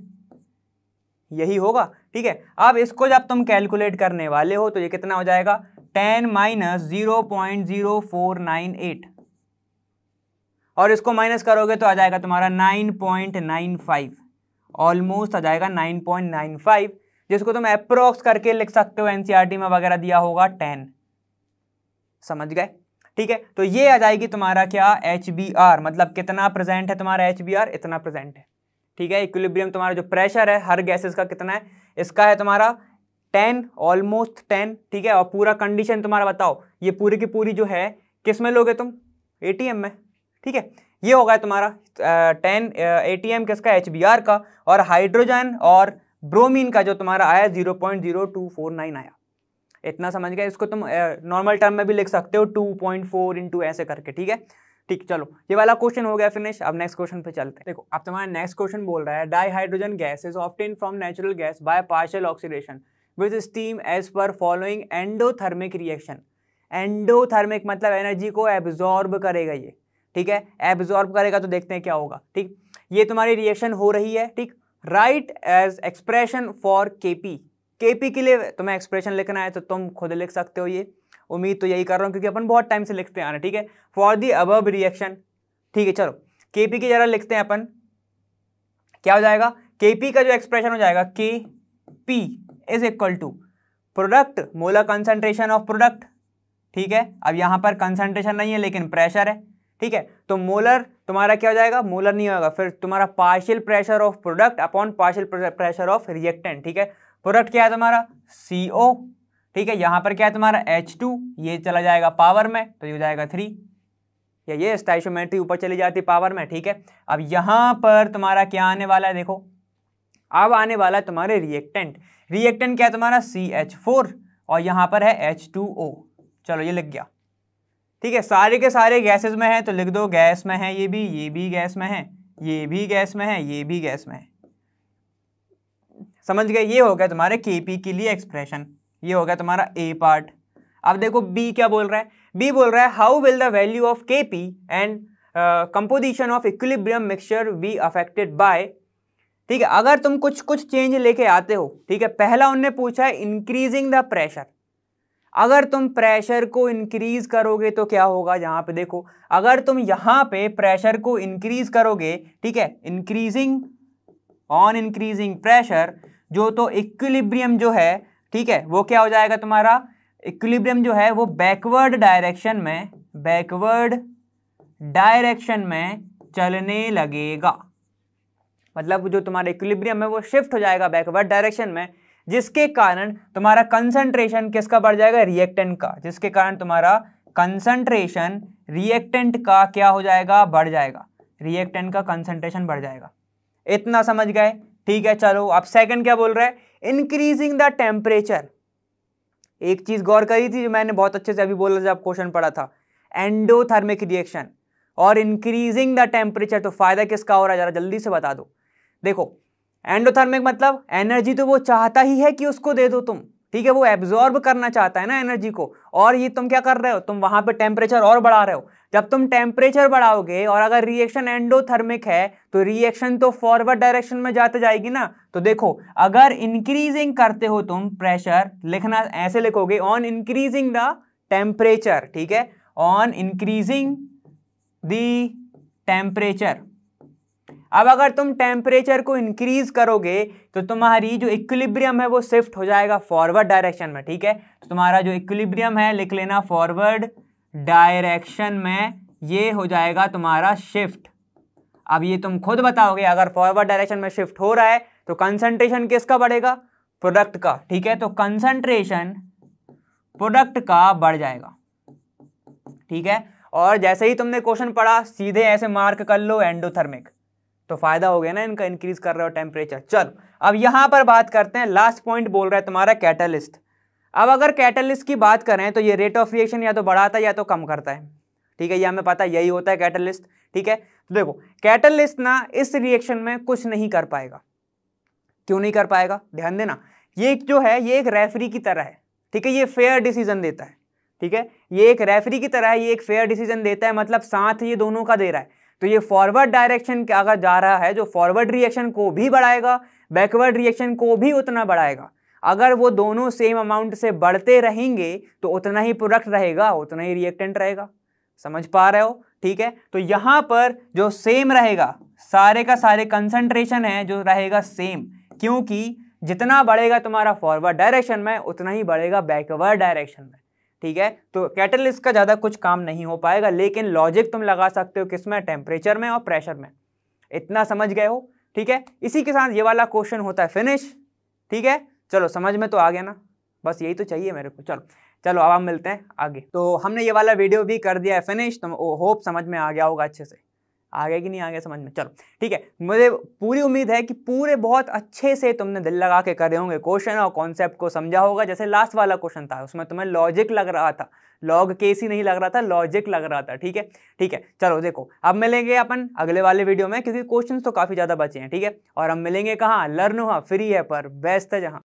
यही होगा ठीक है अब इसको जब तुम कैलकुलेट करने वाले हो तो ये कितना हो जाएगा ten minus zero point zero four nine eight और इसको माइनस करोगे तो आ जाएगा तुम्हारा nine point nine five almost आ जाएगा नाइन पॉइंट नाइन फाइव जिसको तुम अप्रोक्स करके लिख सकते हो एनसीईआरटी e में वगैरह दिया होगा टेन समझ गए ठीक है तो ये आ जाएगी तुम्हारा क्या एच मतलब कितना प्रेजेंट है तुम्हारा एच इतना प्रेजेंट है ठीक है इक्विलिब्रियम तुम्हारा जो प्रेशर है हर गैसेस का कितना है इसका है तुम्हारा टेन ऑलमोस्ट टेन ठीक है और पूरा कंडीशन तुम्हारा बताओ ये पूरी की पूरी जो है किस में लोगे तुम ए में ठीक है ये होगा तुम्हारा टेन ए टी एम किसका एच बी आर का और हाइड्रोजन और ब्रोमीन का जो तुम्हारा आया zero point zero two four nine आया इतना समझ गया इसको तुम नॉर्मल टर्म में भी लिख सकते हो टू पॉइंट फोर टू ऐसे करके ठीक है ठीक चलो ये वाला क्वेश्चन हो गया फिनिश अब नेक्स्ट क्वेश्चन पे चलते हैं देखो अब तुम्हारा नेक्स्ट क्वेश्चन बोल रहा है dihydrogen gas is obtain from natural gas by partial oxidation with steam as per following endothermic reaction endothermic मतलब एनर्जी को एब्जॉर्ब करेगा ये ठीक है एब्जॉर्ब करेगा तो देखते हैं क्या होगा ठीक ये तुम्हारी रिएक्शन हो रही है ठीक write as expression for K P के के लिए तुम्हें एक्सप्रेशन लिखना है तो तुम खुद लिख सकते हो ये उम्मीद तो यही कर रहा हूँ क्योंकि अपन बहुत टाइम से लिखते आ रहे हैं ठीक है फॉर दी अबब रिएक्शन ठीक है चलो के पी की जरा लिखते हैं अपन क्या हो जाएगा के का जो एक्सप्रेशन हो जाएगा K P is equal to product molar concentration of product ठीक है अब यहाँ पर कंसनट्रेशन नहीं है लेकिन प्रेशर है ठीक है तो मोलर तुम्हारा क्या हो जाएगा मोलर नहीं होगा फिर तुम्हारा partial pressure of product upon partial pressure of reactant ठीक है प्रोडक्ट क्या है तुम्हारा सी ओ ठीक है यहाँ पर क्या है तुम्हारा एच टू ये चला जाएगा पावर में तो ये हो जाएगा थ्री या ये स्टाइशोमेट्री ऊपर चली जाती है पावर में ठीक है अब यहाँ पर तुम्हारा क्या आने वाला है देखो अब आने वाला है तुम्हारे रिएक्टेंट रिएक्टेंट क्या है तुम्हारा सी एच फोर और यहाँ पर है एच टू ओ चलो ये लिख गया ठीक है सारे के सारे गैसेज में है तो लिख दो गैस में है ये भी ये भी गैस में है ये भी गैस में है ये भी गैस में है समझ गए ये हो गया तुम्हारे के पी के लिए एक्सप्रेशन ये हो गया तुम्हारा ए पार्ट अब देखो बी क्या बोल रहा है बी बोल रहा है how will the value of K P and composition of equilibrium mixture be affected by ठीक है अगर तुम कुछ कुछ चेंज लेके आते हो ठीक है पहला उनने पूछा है इंक्रीजिंग द प्रेशर अगर तुम प्रेशर को इंक्रीज करोगे तो क्या होगा यहाँ पे देखो अगर तुम यहाँ पे प्रेशर को इंक्रीज करोगे ठीक है इंक्रीजिंग ऑन इंक्रीजिंग प्रेशर जो तो इक्विलिब्रियम जो है ठीक है वो क्या हो जाएगा तुम्हारा इक्विलिब्रियम जो है वो बैकवर्ड डायरेक्शन में बैकवर्ड डायरेक्शन में चलने लगेगा मतलब जो तुम्हारा इक्विलिब्रियम है वो शिफ्ट हो जाएगा बैकवर्ड डायरेक्शन में जिसके कारण तुम्हारा कंसंट्रेशन किसका बढ़ जाएगा रिएक्टेंट का जिसके कारण तुम्हारा कंसंट्रेशन रिएक्टेंट का क्या हो जाएगा बढ़ जाएगा रिएक्टेंट का कंसंट्रेशन बढ़ जाएगा इतना समझ गए ठीक है चलो अब सेकंड क्या बोल रहा है इंक्रीजिंग द टेम्परेचर एक चीज गौर करी थी जो मैंने बहुत अच्छे से अभी बोला जब क्वेश्चन पढ़ा था एंडोथर्मिक रिएक्शन और इंक्रीजिंग द टेम्परेचर तो फायदा किसका हो रहा है जरा जल्दी से बता दो देखो एंडोथर्मिक मतलब एनर्जी तो वो चाहता ही है कि उसको दे दो तुम ठीक है वो एब्जॉर्ब करना चाहता है ना एनर्जी को और ये तुम क्या कर रहे हो तुम वहां पे टेम्परेचर और बढ़ा रहे हो जब तुम टेम्परेचर बढ़ाओगे और अगर रिएक्शन एंडोथर्मिक है तो रिएक्शन तो फॉरवर्ड डायरेक्शन में जाते जाएगी ना तो देखो अगर इंक्रीजिंग करते हो तुम प्रेशर लिखना ऐसे लिखोगे ऑन इंक्रीजिंग द टेम्परेचर ठीक है ऑन इंक्रीजिंग द टेम्परेचर अब अगर तुम टेम्परेचर को इंक्रीज करोगे तो तुम्हारी जो इक्विलिब्रियम है वो शिफ्ट हो जाएगा फॉरवर्ड डायरेक्शन में ठीक है तो तुम्हारा जो इक्विलिब्रियम है लिख लेना फॉरवर्ड डायरेक्शन में ये हो जाएगा तुम्हारा शिफ्ट अब ये तुम खुद बताओगे अगर फॉरवर्ड डायरेक्शन में शिफ्ट हो रहा है तो कंसंट्रेशन किसका बढ़ेगा प्रोडक्ट का ठीक है तो कंसंट्रेशन प्रोडक्ट का बढ़ जाएगा ठीक है और जैसे ही तुमने क्वेश्चन पढ़ा सीधे ऐसे मार्क कर लो एंडोथर्मिक तो फायदा हो गया ना इनका इंक्रीज कर रहे हो टेम्परेचर चल अब यहां पर बात करते हैं लास्ट पॉइंट बोल रहा है तुम्हारा कैटलिस्ट अब अगर कैटलिस्ट की बात करें तो ये रेट ऑफ रिएक्शन या तो बढ़ाता है या तो कम करता है ठीक है ये हमें पता यही होता है कैटलिस्ट ठीक है तो देखो कैटलिस्ट ना इस रिएक्शन में कुछ नहीं कर पाएगा क्यों नहीं कर पाएगा ध्यान देना ये जो है ये एक रेफरी की तरह है ठीक है ये फेयर डिसीजन देता है ठीक है ये एक रेफरी की तरह है ये एक फेयर डिसीजन देता है मतलब साथ ये दोनों का दे रहा है तो ये फॉरवर्ड डायरेक्शन अगर जा रहा है जो फॉरवर्ड रिएक्शन को भी बढ़ाएगा बैकवर्ड रिएक्शन को भी उतना बढ़ाएगा अगर वो दोनों सेम अमाउंट से बढ़ते रहेंगे तो उतना ही प्रोडक्ट रहेगा उतना ही रिएक्टेंट रहेगा समझ पा रहे हो ठीक है तो यहाँ पर जो सेम रहेगा सारे का सारे कंसनट्रेशन है जो रहेगा सेम क्योंकि जितना बढ़ेगा तुम्हारा फॉरवर्ड डायरेक्शन में उतना ही बढ़ेगा बैकवर्ड डायरेक्शन में ठीक है तो कैटलिस्ट का ज़्यादा कुछ काम नहीं हो पाएगा लेकिन लॉजिक तुम लगा सकते हो किस में टेम्परेचर में और प्रेशर में इतना समझ गए हो ठीक है इसी के साथ ये वाला क्वेश्चन होता है फिनिश ठीक है चलो समझ में तो आ गया ना बस यही तो चाहिए मेरे को चलो चलो अब हम मिलते हैं आगे तो हमने ये वाला वीडियो भी कर दिया है फिनिश तो होप समझ में आ गया होगा अच्छे से आ गया कि नहीं आ गया समझ में चलो ठीक है मुझे पूरी उम्मीद है कि पूरे बहुत अच्छे से तुमने दिल लगा के करे होंगे क्वेश्चन और कॉन्सेप्ट को समझा होगा जैसे लास्ट वाला क्वेश्चन था उसमें तुम्हें लॉजिक लग रहा था लॉग ही नहीं लग रहा था लॉजिक लग रहा था ठीक है ठीक है चलो देखो अब मिलेंगे अपन अगले वाले वीडियो में क्योंकि क्वेश्चन तो काफ़ी ज़्यादा बचे हैं ठीक है और हम मिलेंगे कहाँ लर्न हुआ फ्री है पर बेस्ट है जहाँ